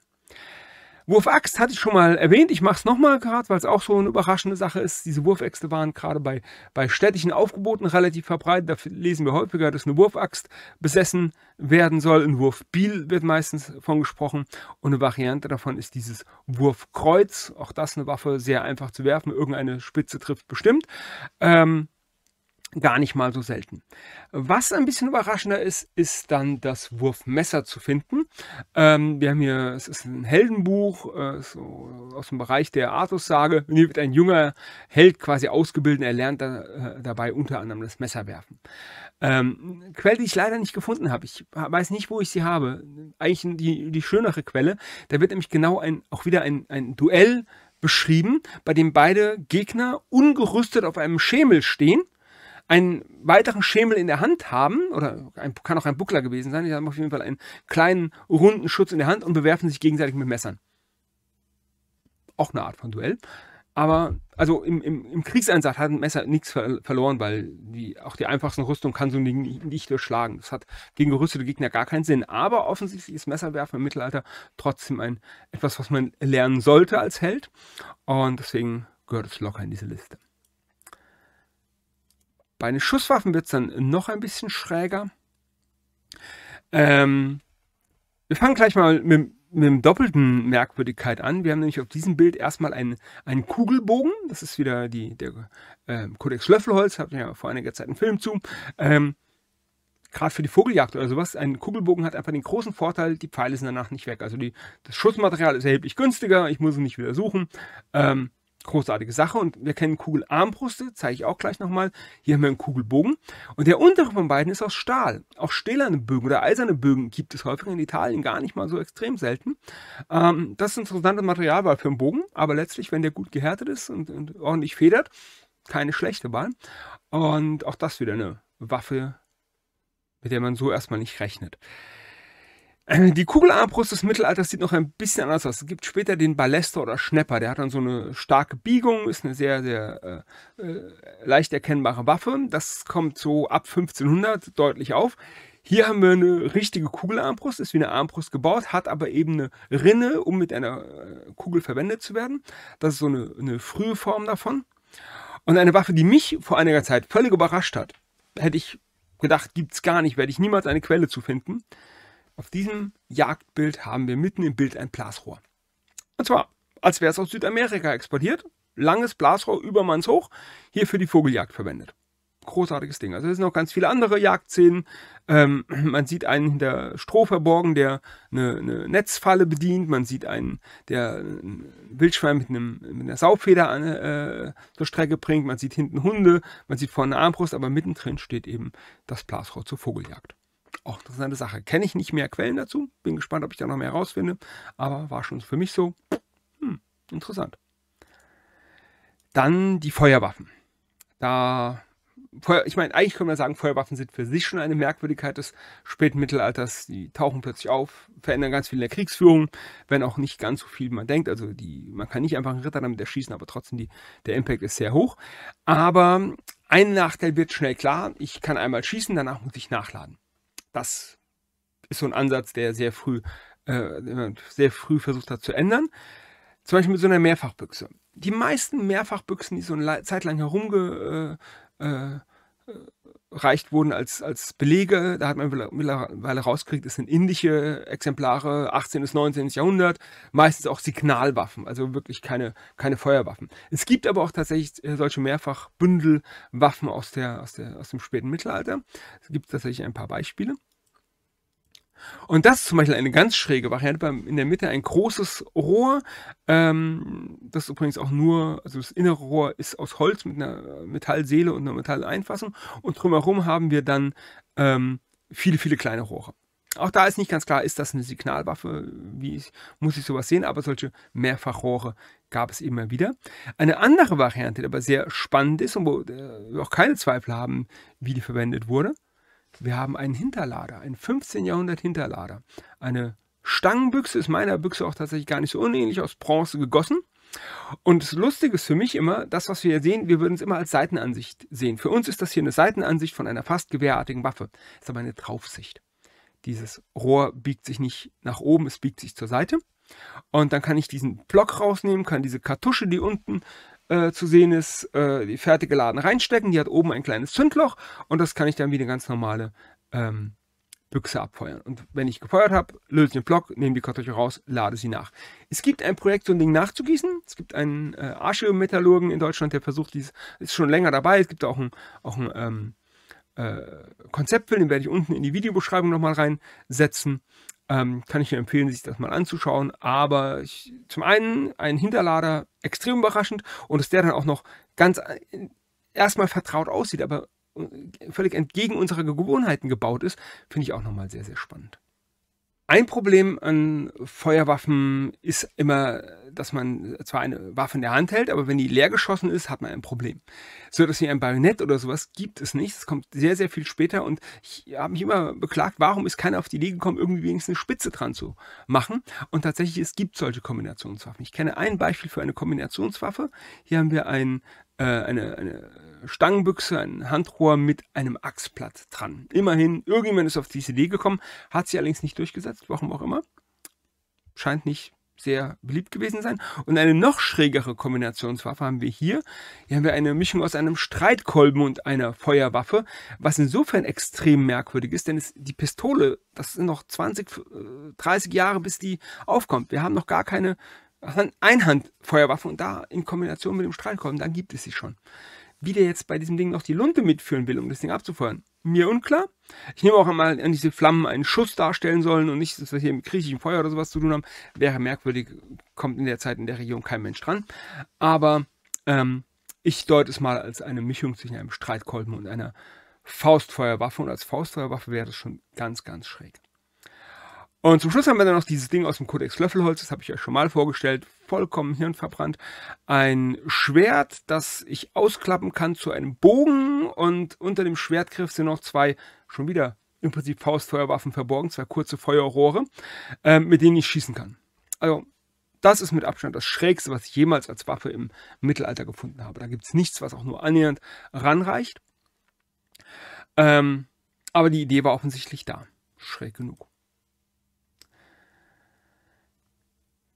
Wurfaxt hatte ich schon mal erwähnt. Ich mache es nochmal gerade, weil es auch so eine überraschende Sache ist. Diese Wurfäxte waren gerade bei, bei städtischen Aufgeboten relativ verbreitet. Da lesen wir häufiger, dass eine Wurfaxt besessen werden soll. Ein Wurfbiel wird meistens von gesprochen. Und eine Variante davon ist dieses Wurfkreuz. Auch das eine Waffe, sehr einfach zu werfen. Irgendeine Spitze trifft bestimmt. Ähm, gar nicht mal so selten. Was ein bisschen überraschender ist, ist dann das Wurfmesser zu finden. Ähm, wir haben hier, es ist ein Heldenbuch äh, so aus dem Bereich der Artus-Sage. Hier wird ein junger Held quasi ausgebildet. Er lernt da, äh, dabei unter anderem das Messer werfen. Ähm, Quelle, die ich leider nicht gefunden habe. Ich weiß nicht, wo ich sie habe. Eigentlich die, die schönere Quelle. Da wird nämlich genau ein, auch wieder ein, ein Duell beschrieben, bei dem beide Gegner ungerüstet auf einem Schemel stehen einen weiteren Schemel in der Hand haben, oder ein, kann auch ein Buckler gewesen sein, die haben auf jeden Fall einen kleinen, runden Schutz in der Hand und bewerfen sich gegenseitig mit Messern. Auch eine Art von Duell. Aber also im, im, im Kriegseinsatz hat ein Messer nichts ver verloren, weil die, auch die einfachsten Rüstung kann so ein Ding nicht, nicht durchschlagen. Das hat gegen gerüstete Gegner gar keinen Sinn. Aber offensichtlich ist Messerwerfen im Mittelalter trotzdem ein, etwas, was man lernen sollte als Held. Und deswegen gehört es locker in diese Liste. Bei den Schusswaffen wird es dann noch ein bisschen schräger. Ähm, wir fangen gleich mal mit, mit dem doppelten Merkwürdigkeit an. Wir haben nämlich auf diesem Bild erstmal einen, einen Kugelbogen. Das ist wieder die, der äh, Löffelholz, habe ich ja vor einiger Zeit einen Film zu. Ähm, Gerade für die Vogeljagd oder sowas, ein Kugelbogen hat einfach den großen Vorteil, die Pfeile sind danach nicht weg. Also die, das Schussmaterial ist erheblich günstiger, ich muss es nicht wieder suchen. Ähm, Großartige Sache. Und wir kennen Kugelarmbrüste, zeige ich auch gleich nochmal. Hier haben wir einen Kugelbogen. Und der untere von beiden ist aus Stahl. Auch stählerne Bögen oder eiserne Bögen gibt es häufig in Italien gar nicht mal so extrem selten. Ähm, das ist ein interessantes Materialwahl für einen Bogen, aber letztlich, wenn der gut gehärtet ist und, und ordentlich federt, keine schlechte Wahl. Und auch das wieder eine Waffe, mit der man so erstmal nicht rechnet. Die Kugelarmbrust des Mittelalters sieht noch ein bisschen anders aus. Es gibt später den Ballester oder Schnepper, der hat dann so eine starke Biegung, ist eine sehr, sehr äh, äh leicht erkennbare Waffe. Das kommt so ab 1500 deutlich auf. Hier haben wir eine richtige Kugelarmbrust, ist wie eine Armbrust gebaut, hat aber eben eine Rinne, um mit einer äh, Kugel verwendet zu werden. Das ist so eine, eine frühe Form davon. Und eine Waffe, die mich vor einiger Zeit völlig überrascht hat, hätte ich gedacht, gibt es gar nicht, werde ich niemals eine Quelle zu finden. Auf diesem Jagdbild haben wir mitten im Bild ein Blasrohr. Und zwar, als wäre es aus Südamerika exportiert, langes Blasrohr übermannshoch, hier für die Vogeljagd verwendet. Großartiges Ding. Also es sind noch ganz viele andere Jagdszenen. Ähm, man sieht einen hinter Stroh verborgen, der eine, eine Netzfalle bedient. Man sieht einen, der ein äh, Wildschwein mit, einem, mit einer Saufeder an, äh, zur Strecke bringt. Man sieht hinten Hunde, man sieht vorne eine Armbrust, aber mittendrin steht eben das Blasrohr zur Vogeljagd. Auch interessante Sache. Kenne ich nicht mehr Quellen dazu. Bin gespannt, ob ich da noch mehr herausfinde. Aber war schon für mich so hm, interessant. Dann die Feuerwaffen. Da, ich meine, eigentlich können wir sagen, Feuerwaffen sind für sich schon eine Merkwürdigkeit des späten Mittelalters. Die tauchen plötzlich auf, verändern ganz viel in der Kriegsführung, wenn auch nicht ganz so viel wie man denkt. Also die, man kann nicht einfach einen Ritter damit erschießen, aber trotzdem die, der Impact ist sehr hoch. Aber ein Nachteil wird schnell klar. Ich kann einmal schießen, danach muss ich nachladen das ist so ein Ansatz, der sehr früh, äh, sehr früh versucht hat zu ändern. Zum Beispiel mit so einer Mehrfachbüchse. Die meisten Mehrfachbüchsen, die so eine Zeit lang herumge, äh, äh, eingereicht wurden als, als Belege. Da hat man mittlerweile rausgekriegt, es sind indische Exemplare, 18. bis 19. Jahrhundert, meistens auch Signalwaffen, also wirklich keine, keine Feuerwaffen. Es gibt aber auch tatsächlich äh, solche Mehrfachbündelwaffen aus, der, aus, der, aus dem späten Mittelalter. Es gibt tatsächlich ein paar Beispiele. Und das ist zum Beispiel eine ganz schräge Variante. In der Mitte ein großes Rohr, ähm, das übrigens auch nur, also das innere Rohr ist aus Holz mit einer Metallseele und einer Metalleinfassung. Und drumherum haben wir dann ähm, viele, viele kleine Rohre. Auch da ist nicht ganz klar, ist das eine Signalwaffe? Wie ich, muss ich sowas sehen? Aber solche Mehrfachrohre gab es immer wieder. Eine andere Variante, die aber sehr spannend ist und wo äh, wir auch keine Zweifel haben, wie die verwendet wurde, wir haben einen Hinterlader, einen 15. Jahrhundert Hinterlader. Eine Stangenbüchse ist meiner Büchse auch tatsächlich gar nicht so unähnlich aus Bronze gegossen. Und das Lustige ist für mich immer, das, was wir hier sehen, wir würden es immer als Seitenansicht sehen. Für uns ist das hier eine Seitenansicht von einer fast gewehrartigen Waffe. Das Ist aber eine Draufsicht. Dieses Rohr biegt sich nicht nach oben, es biegt sich zur Seite. Und dann kann ich diesen Block rausnehmen, kann diese Kartusche, die unten äh, zu sehen ist, äh, die fertige Laden reinstecken. Die hat oben ein kleines Zündloch und das kann ich dann wie eine ganz normale ähm, Büchse abfeuern. Und wenn ich gefeuert habe, löse ich den Block, nehme die Kartusche raus, lade sie nach. Es gibt ein Projekt, so ein Ding nachzugießen. Es gibt einen äh, Archeometallurgen in Deutschland, der versucht, dies ist schon länger dabei. Es gibt auch ein, auch ein ähm, äh, Konzeptfilm, den werde ich unten in die Videobeschreibung nochmal reinsetzen. Ähm, kann ich nur empfehlen, sich das mal anzuschauen. Aber ich, zum einen ein Hinterlader extrem überraschend und dass der dann auch noch ganz äh, erstmal vertraut aussieht, aber äh, völlig entgegen unserer Gewohnheiten gebaut ist, finde ich auch nochmal sehr, sehr spannend. Ein Problem an Feuerwaffen ist immer dass man zwar eine Waffe in der Hand hält, aber wenn die leer geschossen ist, hat man ein Problem. So etwas wie ein Bajonett oder sowas gibt es nicht. Es kommt sehr, sehr viel später und ich habe mich immer beklagt, warum ist keiner auf die Idee gekommen, irgendwie wenigstens eine Spitze dran zu machen. Und tatsächlich, es gibt solche Kombinationswaffen. Ich kenne ein Beispiel für eine Kombinationswaffe. Hier haben wir ein, äh, eine, eine Stangenbüchse, ein Handrohr mit einem Achsblatt dran. Immerhin, irgendjemand ist auf diese Idee gekommen, hat sie allerdings nicht durchgesetzt, warum auch immer. Scheint nicht sehr beliebt gewesen sein. Und eine noch schrägere Kombinationswaffe haben wir hier. Hier haben wir eine Mischung aus einem Streitkolben und einer Feuerwaffe, was insofern extrem merkwürdig ist, denn es, die Pistole, das sind noch 20, 30 äh, Jahre, bis die aufkommt. Wir haben noch gar keine Einhandfeuerwaffe und da in Kombination mit dem Streitkolben, da gibt es sie schon. Wie der jetzt bei diesem Ding noch die Lunte mitführen will, um das Ding abzufeuern, mir unklar. Ich nehme auch einmal an, diese Flammen einen Schuss darstellen sollen und nicht, dass wir hier mit griechischem Feuer oder sowas zu tun haben. Wäre merkwürdig, kommt in der Zeit in der Region kein Mensch dran. Aber ähm, ich deute es mal als eine Mischung zwischen einem Streitkolben und einer Faustfeuerwaffe. Und als Faustfeuerwaffe wäre das schon ganz, ganz schräg. Und zum Schluss haben wir dann noch dieses Ding aus dem Kodex Löffelholz. Das habe ich euch schon mal vorgestellt vollkommen hirnverbrannt, ein Schwert, das ich ausklappen kann zu einem Bogen und unter dem Schwertgriff sind noch zwei, schon wieder im Prinzip Faustfeuerwaffen verborgen, zwei kurze Feuerrohre, äh, mit denen ich schießen kann. Also das ist mit Abstand das Schrägste, was ich jemals als Waffe im Mittelalter gefunden habe. Da gibt es nichts, was auch nur annähernd ranreicht. Ähm, aber die Idee war offensichtlich da. Schräg genug.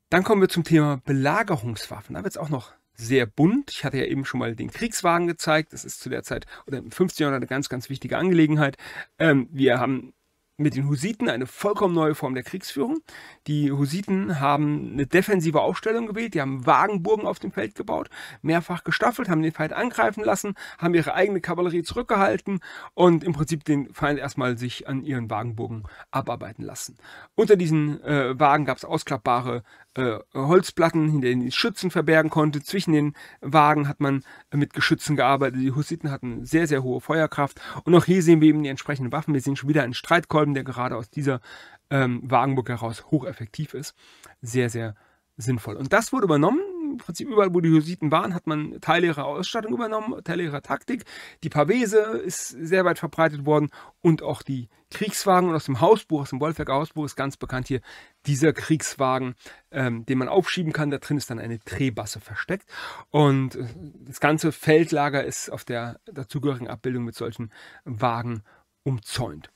Dann kommen wir zum Thema Belagerungswaffen. Da wird es auch noch sehr bunt. Ich hatte ja eben schon mal den Kriegswagen gezeigt. Das ist zu der Zeit oder im 15. Jahrhundert eine ganz, ganz wichtige Angelegenheit. Ähm, wir haben mit den Hussiten eine vollkommen neue Form der Kriegsführung. Die Hussiten haben eine defensive Aufstellung gewählt, die haben Wagenburgen auf dem Feld gebaut, mehrfach gestaffelt, haben den Feind angreifen lassen, haben ihre eigene Kavallerie zurückgehalten und im Prinzip den Feind erstmal sich an ihren Wagenburgen abarbeiten lassen. Unter diesen äh, Wagen gab es ausklappbare äh, Holzplatten, hinter denen die Schützen verbergen konnte. Zwischen den Wagen hat man mit Geschützen gearbeitet. Die Hussiten hatten sehr, sehr hohe Feuerkraft. Und auch hier sehen wir eben die entsprechenden Waffen. Wir sehen schon wieder einen Streitkolben, der gerade aus dieser ähm, Wagenburg heraus hocheffektiv ist. Sehr, sehr sinnvoll. Und das wurde übernommen im Prinzip überall, wo die Hussiten waren, hat man Teile ihrer Ausstattung übernommen, Teile ihrer Taktik. Die Pavese ist sehr weit verbreitet worden und auch die Kriegswagen und aus dem Hausbuch, aus dem Wolfwerker Hausbuch ist ganz bekannt hier dieser Kriegswagen, ähm, den man aufschieben kann. Da drin ist dann eine Drehbasse versteckt und äh, das ganze Feldlager ist auf der dazugehörigen Abbildung mit solchen Wagen umzäunt.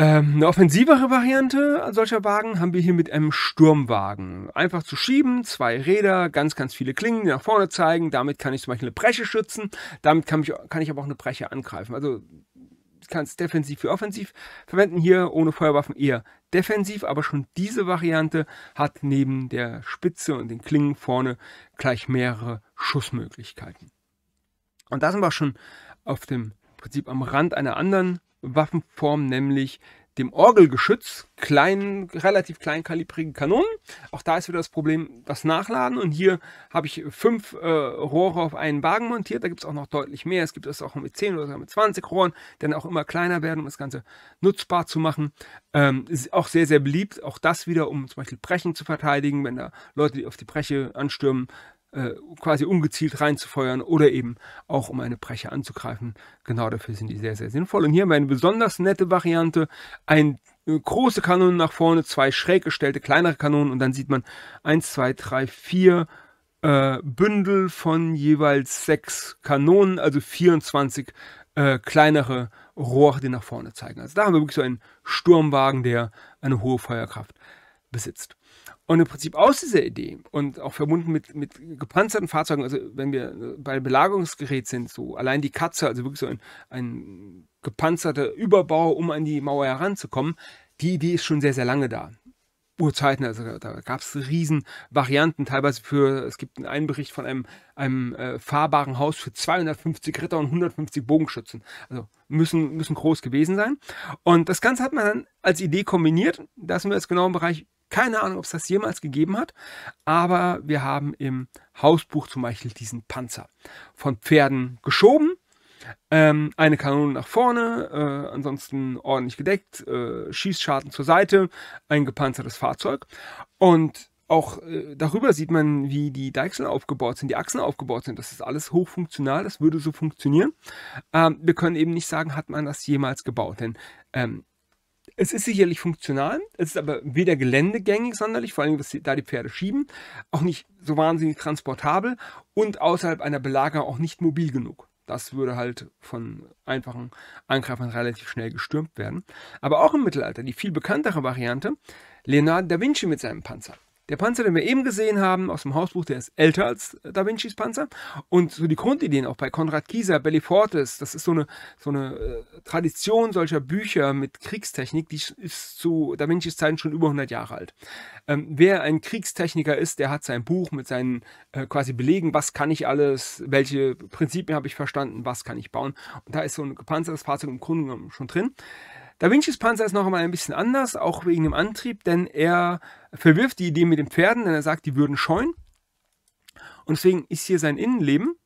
Ähm, eine offensivere Variante solcher Wagen haben wir hier mit einem Sturmwagen. Einfach zu schieben, zwei Räder, ganz, ganz viele Klingen, die nach vorne zeigen. Damit kann ich zum Beispiel eine Breche schützen. Damit kann, mich, kann ich aber auch eine Breche angreifen. Also ich kann es defensiv wie offensiv verwenden. Hier ohne Feuerwaffen eher defensiv, aber schon diese Variante hat neben der Spitze und den Klingen vorne gleich mehrere Schussmöglichkeiten. Und da sind wir schon auf dem Prinzip am Rand einer anderen Waffenform, nämlich dem Orgelgeschütz, kleinen, relativ kleinkalibrigen Kanonen. Auch da ist wieder das Problem, das Nachladen. Und hier habe ich fünf äh, Rohre auf einen Wagen montiert. Da gibt es auch noch deutlich mehr. Es gibt es auch mit 10 oder mit 20 Rohren, die dann auch immer kleiner werden, um das Ganze nutzbar zu machen. Ähm, ist auch sehr, sehr beliebt. Auch das wieder, um zum Beispiel Brechen zu verteidigen, wenn da Leute, die auf die Breche anstürmen, äh, quasi ungezielt reinzufeuern oder eben auch um eine Breche anzugreifen. Genau dafür sind die sehr, sehr sinnvoll. Und hier haben wir eine besonders nette Variante. Ein, äh, große Kanone nach vorne, zwei schräg gestellte kleinere Kanonen und dann sieht man 1, 2, 3, 4 äh, Bündel von jeweils sechs Kanonen, also 24 äh, kleinere Rohre, die nach vorne zeigen. Also da haben wir wirklich so einen Sturmwagen, der eine hohe Feuerkraft besitzt. Und im Prinzip aus dieser Idee und auch verbunden mit, mit gepanzerten Fahrzeugen, also wenn wir äh, bei Belagerungsgerät sind, so allein die Katze, also wirklich so ein, ein gepanzerter Überbau, um an die Mauer heranzukommen, die Idee ist schon sehr, sehr lange da. Urzeiten, also da gab es riesen Varianten, teilweise für, es gibt einen Bericht von einem, einem äh, fahrbaren Haus für 250 Ritter und 150 Bogenschützen. Also müssen, müssen groß gewesen sein. Und das Ganze hat man dann als Idee kombiniert, da sind wir jetzt genau im Bereich keine Ahnung, ob es das jemals gegeben hat, aber wir haben im Hausbuch zum Beispiel diesen Panzer von Pferden geschoben. Ähm, eine Kanone nach vorne, äh, ansonsten ordentlich gedeckt, äh, Schießscharten zur Seite, ein gepanzertes Fahrzeug. Und auch äh, darüber sieht man, wie die Deichseln aufgebaut sind, die Achsen aufgebaut sind. Das ist alles hochfunktional, das würde so funktionieren. Ähm, wir können eben nicht sagen, hat man das jemals gebaut, denn ähm, es ist sicherlich funktional, es ist aber weder geländegängig sonderlich, vor allem dass sie da die Pferde schieben, auch nicht so wahnsinnig transportabel und außerhalb einer Belagerung auch nicht mobil genug. Das würde halt von einfachen Angreifern relativ schnell gestürmt werden. Aber auch im Mittelalter die viel bekanntere Variante, Leonardo da Vinci mit seinem Panzer. Der Panzer, den wir eben gesehen haben aus dem Hausbuch, der ist älter als äh, Da Vincis Panzer. Und so die Grundideen auch bei Konrad Kieser, Fortes, das ist so eine, so eine äh, Tradition solcher Bücher mit Kriegstechnik, die ist zu Da Vincis Zeiten schon über 100 Jahre alt. Ähm, wer ein Kriegstechniker ist, der hat sein Buch mit seinen äh, quasi Belegen, was kann ich alles, welche Prinzipien habe ich verstanden, was kann ich bauen. Und da ist so ein gepanzertes Fahrzeug im Grunde genommen schon drin. Da Vincis Panzer ist noch einmal ein bisschen anders, auch wegen dem Antrieb, denn er verwirft die Idee mit den Pferden, denn er sagt, die würden scheuen. Und deswegen ist hier sein Innenleben.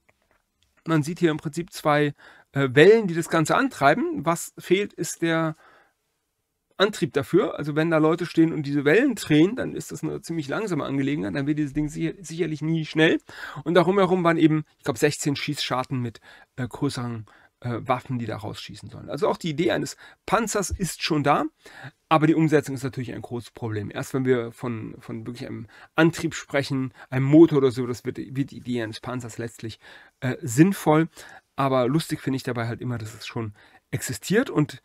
Man sieht hier im Prinzip zwei äh, Wellen, die das Ganze antreiben. Was fehlt, ist der Antrieb dafür. Also wenn da Leute stehen und diese Wellen drehen, dann ist das eine ziemlich langsame Angelegenheit. Dann wird dieses Ding sicher, sicherlich nie schnell. Und darum herum waren eben, ich glaube, 16 Schießscharten mit äh, größeren äh, Waffen, die da rausschießen sollen. Also auch die Idee eines Panzers ist schon da, aber die Umsetzung ist natürlich ein großes Problem. Erst wenn wir von, von wirklich einem Antrieb sprechen, einem Motor oder so, das wird, wird die Idee eines Panzers letztlich äh, sinnvoll. Aber lustig finde ich dabei halt immer, dass es schon existiert und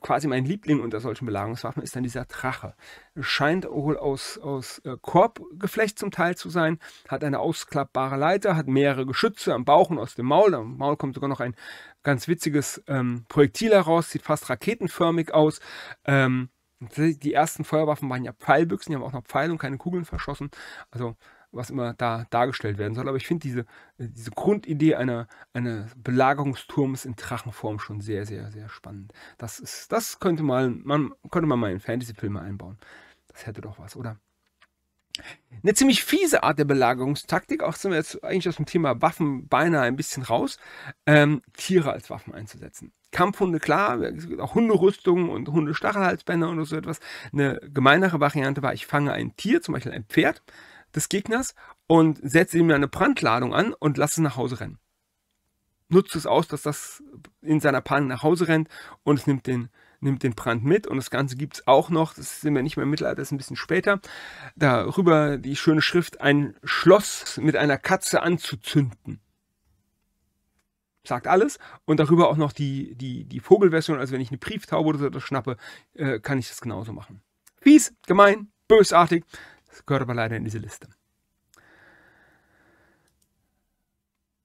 quasi mein Liebling unter solchen Belagerungswaffen ist dann dieser Drache. Scheint wohl aus, aus äh, Korbgeflecht zum Teil zu sein, hat eine ausklappbare Leiter, hat mehrere Geschütze am Bauch und aus dem Maul. Am Maul kommt sogar noch ein ganz witziges ähm, Projektil heraus, sieht fast raketenförmig aus. Ähm, die ersten Feuerwaffen waren ja Pfeilbüchsen, die haben auch noch Pfeile und keine Kugeln verschossen. Also was immer da dargestellt werden soll. Aber ich finde diese, diese Grundidee einer, einer Belagerungsturms in Drachenform schon sehr, sehr, sehr spannend. Das, ist, das könnte, mal, man, könnte man mal in Fantasy-Filme einbauen. Das hätte doch was, oder? eine ziemlich fiese Art der Belagerungstaktik. Auch sind wir jetzt eigentlich aus dem Thema Waffen beinahe ein bisschen raus, ähm, Tiere als Waffen einzusetzen. Kampfhunde, klar, es gibt auch Hunderüstungen und Hundestachelhalsbänder und so etwas. Eine gemeinere Variante war, ich fange ein Tier, zum Beispiel ein Pferd des Gegners und setze ihm eine Brandladung an und lasse es nach Hause rennen. Nutzt es aus, dass das in seiner Panik nach Hause rennt und es nimmt den nimmt den Brand mit und das Ganze gibt es auch noch, das sind wir nicht mehr im Mittelalter, das ist ein bisschen später, darüber die schöne Schrift, ein Schloss mit einer Katze anzuzünden. Sagt alles und darüber auch noch die, die, die Vogelversion, also wenn ich eine Brieftaube oder so schnappe, äh, kann ich das genauso machen. Fies, gemein, bösartig, das gehört aber leider in diese Liste.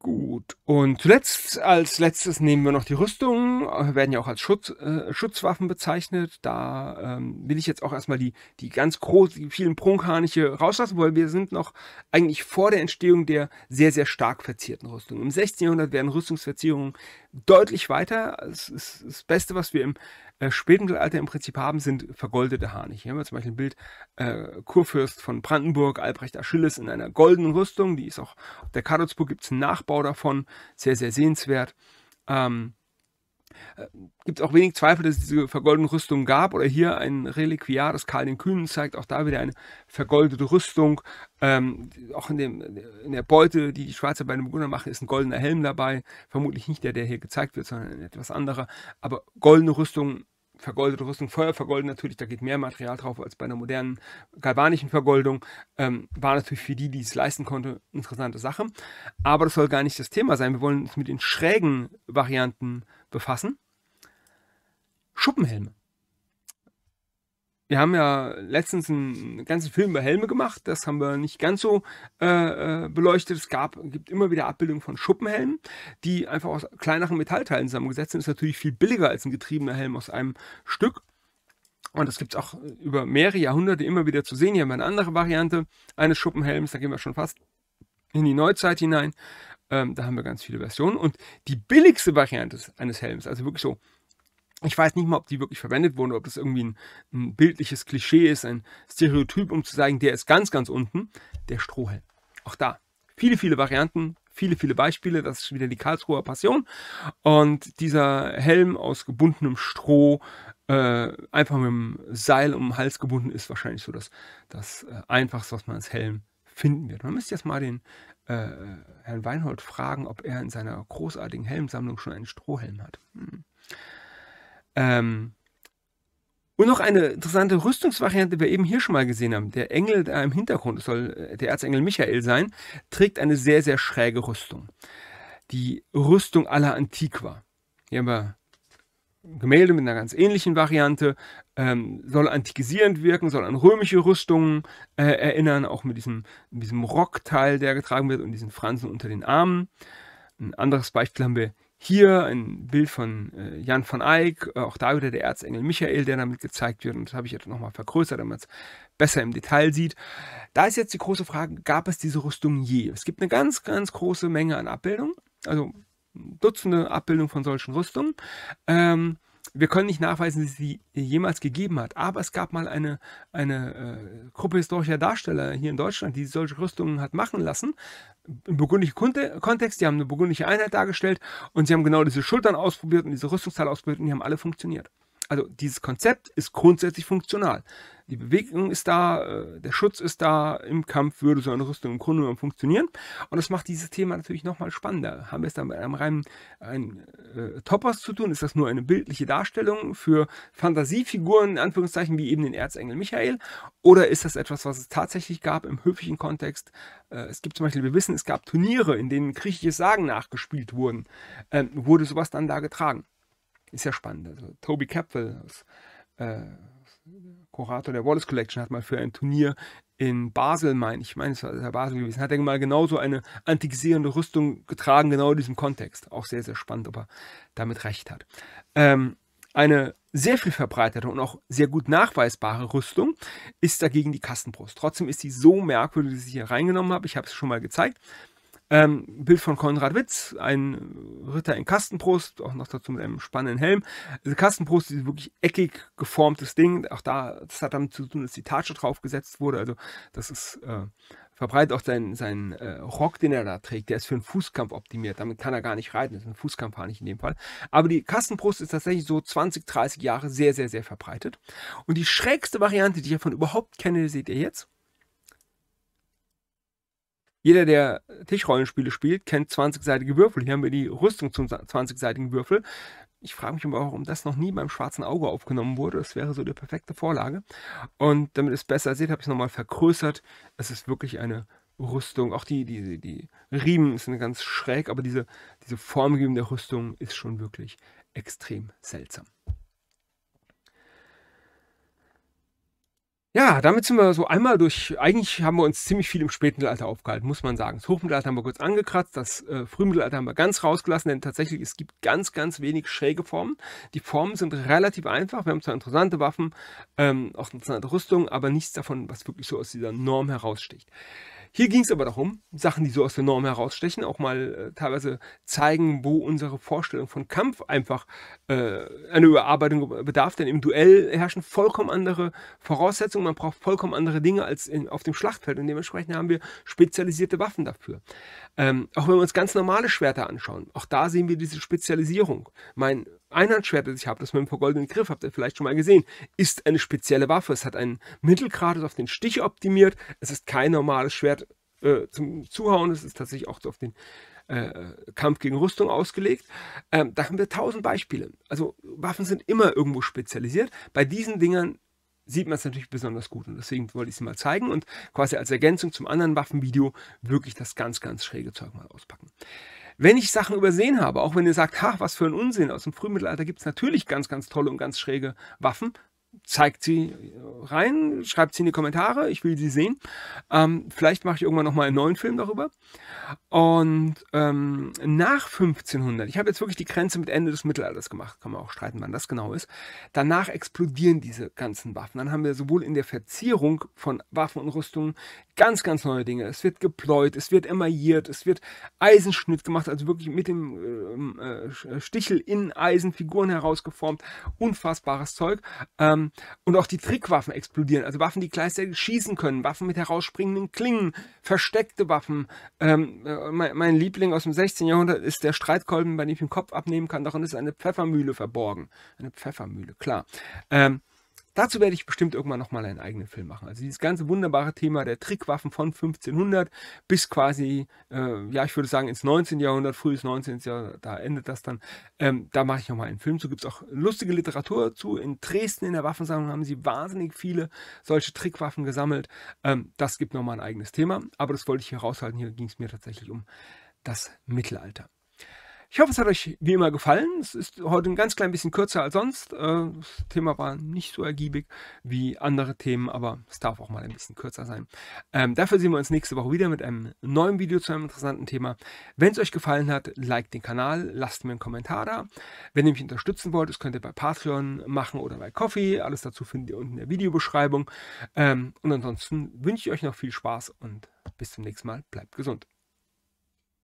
Gut. Und zuletzt, als letztes nehmen wir noch die Rüstungen, äh, werden ja auch als Schutz, äh, Schutzwaffen bezeichnet. Da ähm, will ich jetzt auch erstmal die, die ganz großen, die vielen Prunkharniche rauslassen, weil wir sind noch eigentlich vor der Entstehung der sehr, sehr stark verzierten Rüstungen. Im 16. Jahrhundert werden Rüstungsverzierungen deutlich weiter. Das ist das Beste, was wir im äh, Spätmittelalter im Prinzip haben, sind vergoldete Harniche. Hier haben wir zum Beispiel ein Bild äh, Kurfürst von Brandenburg, Albrecht Achilles in einer goldenen Rüstung. Die ist auch auf der Karlsburg, gibt es einen Nachbau davon, sehr, sehr sehenswert. Ähm, äh, gibt es auch wenig Zweifel, dass es diese vergoldene Rüstung gab. Oder hier ein Reliquiar, das Karl den Kühnen zeigt, auch da wieder eine vergoldete Rüstung. Ähm, auch in, dem, in, der Beute, die die Schweizer bei den Burgunder machen, ist ein goldener Helm dabei. Vermutlich nicht der, der hier gezeigt wird, sondern ein etwas anderer. Aber goldene Rüstung, vergoldete Rüstung, Feuervergolden natürlich, da geht mehr Material drauf als bei einer modernen galvanischen Vergoldung. Ähm, war natürlich für die, die es leisten konnte, interessante Sache. Aber das soll gar nicht das Thema sein. Wir wollen uns mit den schrägen Varianten befassen. Schuppenhelme. Wir haben ja letztens einen ganzen Film über Helme gemacht. Das haben wir nicht ganz so äh, äh, beleuchtet. Es gab, gibt immer wieder Abbildungen von Schuppenhelmen, die einfach aus kleineren Metallteilen zusammengesetzt sind. Das Ist natürlich viel billiger als ein getriebener Helm aus einem Stück. Und das gibt es auch über mehrere Jahrhunderte immer wieder zu sehen. Hier haben wir eine andere Variante eines Schuppenhelms. Da gehen wir schon fast in die Neuzeit hinein. Ähm, da haben wir ganz viele Versionen. Und die billigste Variante eines Helms, also wirklich so, ich weiß nicht mal, ob die wirklich verwendet wurden, ob das irgendwie ein, ein bildliches Klischee ist, ein Stereotyp, um zu sagen, der ist ganz, ganz unten, der Strohhelm. Auch da, viele, viele Varianten, viele, viele Beispiele. Das ist wieder die Karlsruher Passion. Und dieser Helm aus gebundenem Stroh, äh, einfach mit einem Seil um den Hals gebunden, ist wahrscheinlich so das, das äh, Einfachste, was man als Helm finden wird. Man müsste jetzt mal den äh, Herrn Weinhold fragen, ob er in seiner großartigen Helmsammlung schon einen Strohhelm hat. Hm. Ähm, und noch eine interessante Rüstungsvariante, die wir eben hier schon mal gesehen haben. Der Engel da im Hintergrund, das soll äh, der Erzengel Michael sein, trägt eine sehr, sehr schräge Rüstung. Die Rüstung aller Antiqua. Hier haben wir Gemälde mit einer ganz ähnlichen Variante, ähm, soll antikisierend wirken, soll an römische Rüstungen äh, erinnern, auch mit diesem, diesem Rockteil, der getragen wird und diesen Fransen unter den Armen. Ein anderes Beispiel haben wir hier, ein Bild von äh, Jan von Eyck, äh, auch da wieder der Erzengel Michael, der damit gezeigt wird und das habe ich jetzt nochmal vergrößert, damit es besser im Detail sieht. Da ist jetzt die große Frage, gab es diese Rüstung je? Es gibt eine ganz, ganz große Menge an Abbildungen, also Dutzende Abbildungen von solchen Rüstungen. Ähm, wir können nicht nachweisen, dass es sie jemals gegeben hat, aber es gab mal eine, eine äh, Gruppe historischer Darsteller hier in Deutschland, die solche Rüstungen hat machen lassen, im burgundischen Kontext, die haben eine burgundische Einheit dargestellt und sie haben genau diese Schultern ausprobiert und diese Rüstungsteile ausprobiert und die haben alle funktioniert. Also dieses Konzept ist grundsätzlich funktional. Die Bewegung ist da, äh, der Schutz ist da, im Kampf würde so eine Rüstung im Grunde genommen funktionieren. Und das macht dieses Thema natürlich nochmal spannender. Haben wir es dann mit einem reinen ein, äh, Topos zu tun? Ist das nur eine bildliche Darstellung für Fantasiefiguren, in Anführungszeichen, wie eben den Erzengel Michael? Oder ist das etwas, was es tatsächlich gab im höflichen Kontext? Äh, es gibt zum Beispiel, wir wissen, es gab Turniere, in denen griechisches Sagen nachgespielt wurden. Ähm, wurde sowas dann da getragen? Ist ja spannend. Also, Toby Capwell aus. Äh, Kurator der Wallace Collection, hat mal für ein Turnier in Basel, mein, ich meine, es war Basel gewesen, hat er mal genauso eine antikisierende Rüstung getragen, genau in diesem Kontext. Auch sehr, sehr spannend, ob er damit recht hat. Ähm, eine sehr viel verbreitete und auch sehr gut nachweisbare Rüstung ist dagegen die Kastenbrust. Trotzdem ist sie so merkwürdig, dass ich sie hier reingenommen habe. Ich habe es schon mal gezeigt. Ähm, Bild von Konrad Witz, ein Ritter in Kastenbrust, auch noch dazu mit einem spannenden Helm. Also Kastenbrust ist wirklich eckig geformtes Ding, auch da, das hat damit zu tun, dass die Tatsche draufgesetzt wurde. Also das ist äh, verbreitet auch sein, seinen äh, Rock, den er da trägt. Der ist für einen Fußkampf optimiert. Damit kann er gar nicht reiten. Das ist ein Fußkampfhahn nicht in dem Fall. Aber die Kastenbrust ist tatsächlich so 20, 30 Jahre sehr, sehr, sehr verbreitet. Und die schrägste Variante, die ich davon überhaupt kenne, seht ihr jetzt. Jeder, der Tischrollenspiele spielt, kennt 20-seitige Würfel. Hier haben wir die Rüstung zum 20-seitigen Würfel. Ich frage mich aber warum das noch nie beim schwarzen Auge aufgenommen wurde. Das wäre so die perfekte Vorlage. Und damit ihr es besser seht, habe ich es nochmal vergrößert. Es ist wirklich eine Rüstung. Auch die, die, die Riemen sind ganz schräg, aber diese, diese Formgebung der Rüstung ist schon wirklich extrem seltsam. Ja, damit sind wir so einmal durch. Eigentlich haben wir uns ziemlich viel im Spätmittelalter aufgehalten, muss man sagen. Das Hochmittelalter haben wir kurz angekratzt, das äh, Frühmittelalter haben wir ganz rausgelassen, denn tatsächlich es gibt ganz, ganz wenig schräge Formen. Die Formen sind relativ einfach. Wir haben zwar interessante Waffen, ähm, auch interessante Rüstungen, aber nichts davon, was wirklich so aus dieser Norm heraussticht. Hier ging es aber darum, Sachen, die so aus der Norm herausstechen, auch mal äh, teilweise zeigen, wo unsere Vorstellung von Kampf einfach äh, eine Überarbeitung bedarf. Denn im Duell herrschen vollkommen andere Voraussetzungen, man braucht vollkommen andere Dinge als in, auf dem Schlachtfeld und dementsprechend haben wir spezialisierte Waffen dafür. Ähm, auch wenn wir uns ganz normale Schwerter anschauen, auch da sehen wir diese Spezialisierung. Mein Einhandschwert, das ich habe, das mit dem vergoldenen Griff, habt ihr vielleicht schon mal gesehen, ist eine spezielle Waffe. Es hat einen Mittelgrad, ist auf den Stich optimiert. Es ist kein normales Schwert äh, zum Zuhauen. Es ist tatsächlich auch auf den äh, Kampf gegen Rüstung ausgelegt. Ähm, da haben wir tausend Beispiele. Also Waffen sind immer irgendwo spezialisiert. Bei diesen Dingern sieht man es natürlich besonders gut. Und deswegen wollte ich es mal zeigen und quasi als Ergänzung zum anderen Waffenvideo wirklich das ganz, ganz schräge Zeug mal auspacken. Wenn ich Sachen übersehen habe, auch wenn ihr sagt, ha, was für ein Unsinn, aus dem Frühmittelalter gibt es natürlich ganz, ganz tolle und ganz schräge Waffen, zeigt sie rein, schreibt sie in die Kommentare, ich will sie sehen. Ähm, vielleicht mache ich irgendwann nochmal einen neuen Film darüber. Und ähm, nach 1500, ich habe jetzt wirklich die Grenze mit Ende des Mittelalters gemacht, kann man auch streiten, wann das genau ist, danach explodieren diese ganzen Waffen. Dann haben wir sowohl in der Verzierung von Waffen und Rüstungen ganz, ganz neue Dinge. Es wird gepläut, es wird emailliert, es wird Eisenschnitt gemacht, also wirklich mit dem ähm, äh, Stichel in Eisenfiguren herausgeformt. Unfassbares Zeug. Ähm, und auch die Trickwaffen explodieren. Also Waffen, die gleichzeitig schießen können, Waffen mit herausspringenden Klingen, versteckte Waffen. Ähm, äh, mein, mein, Liebling aus dem 16. Jahrhundert ist der Streitkolben, bei dem ich den Kopf abnehmen kann. Darin ist eine Pfeffermühle verborgen. Eine Pfeffermühle, klar. Ähm, Dazu werde ich bestimmt irgendwann nochmal einen eigenen Film machen. Also dieses ganze wunderbare Thema der Trickwaffen von 1500 bis quasi, äh, ja, ich würde sagen ins 19. Jahrhundert, frühes 19. Jahrhundert, da endet das dann. Ähm, da mache ich nochmal einen Film zu. Gibt es auch lustige Literatur zu. In Dresden in der Waffensammlung haben sie wahnsinnig viele solche Trickwaffen gesammelt. Ähm, das gibt nochmal ein eigenes Thema. Aber das wollte ich hier raushalten. Hier ging es mir tatsächlich um das Mittelalter. Ich hoffe, es hat euch wie immer gefallen. Es ist heute ein ganz klein bisschen kürzer als sonst. Äh, das Thema war nicht so ergiebig wie andere Themen, aber es darf auch mal ein bisschen kürzer sein. Ähm, dafür sehen wir uns nächste Woche wieder mit einem neuen Video zu einem interessanten Thema. Wenn es euch gefallen hat, liked den Kanal, lasst mir einen Kommentar da. Wenn ihr mich unterstützen wollt, das könnt ihr bei Patreon machen oder bei Coffee. Alles dazu findet ihr unten in der Videobeschreibung. Ähm, und ansonsten wünsche ich euch noch viel Spaß und bis zum nächsten Mal. Bleibt gesund.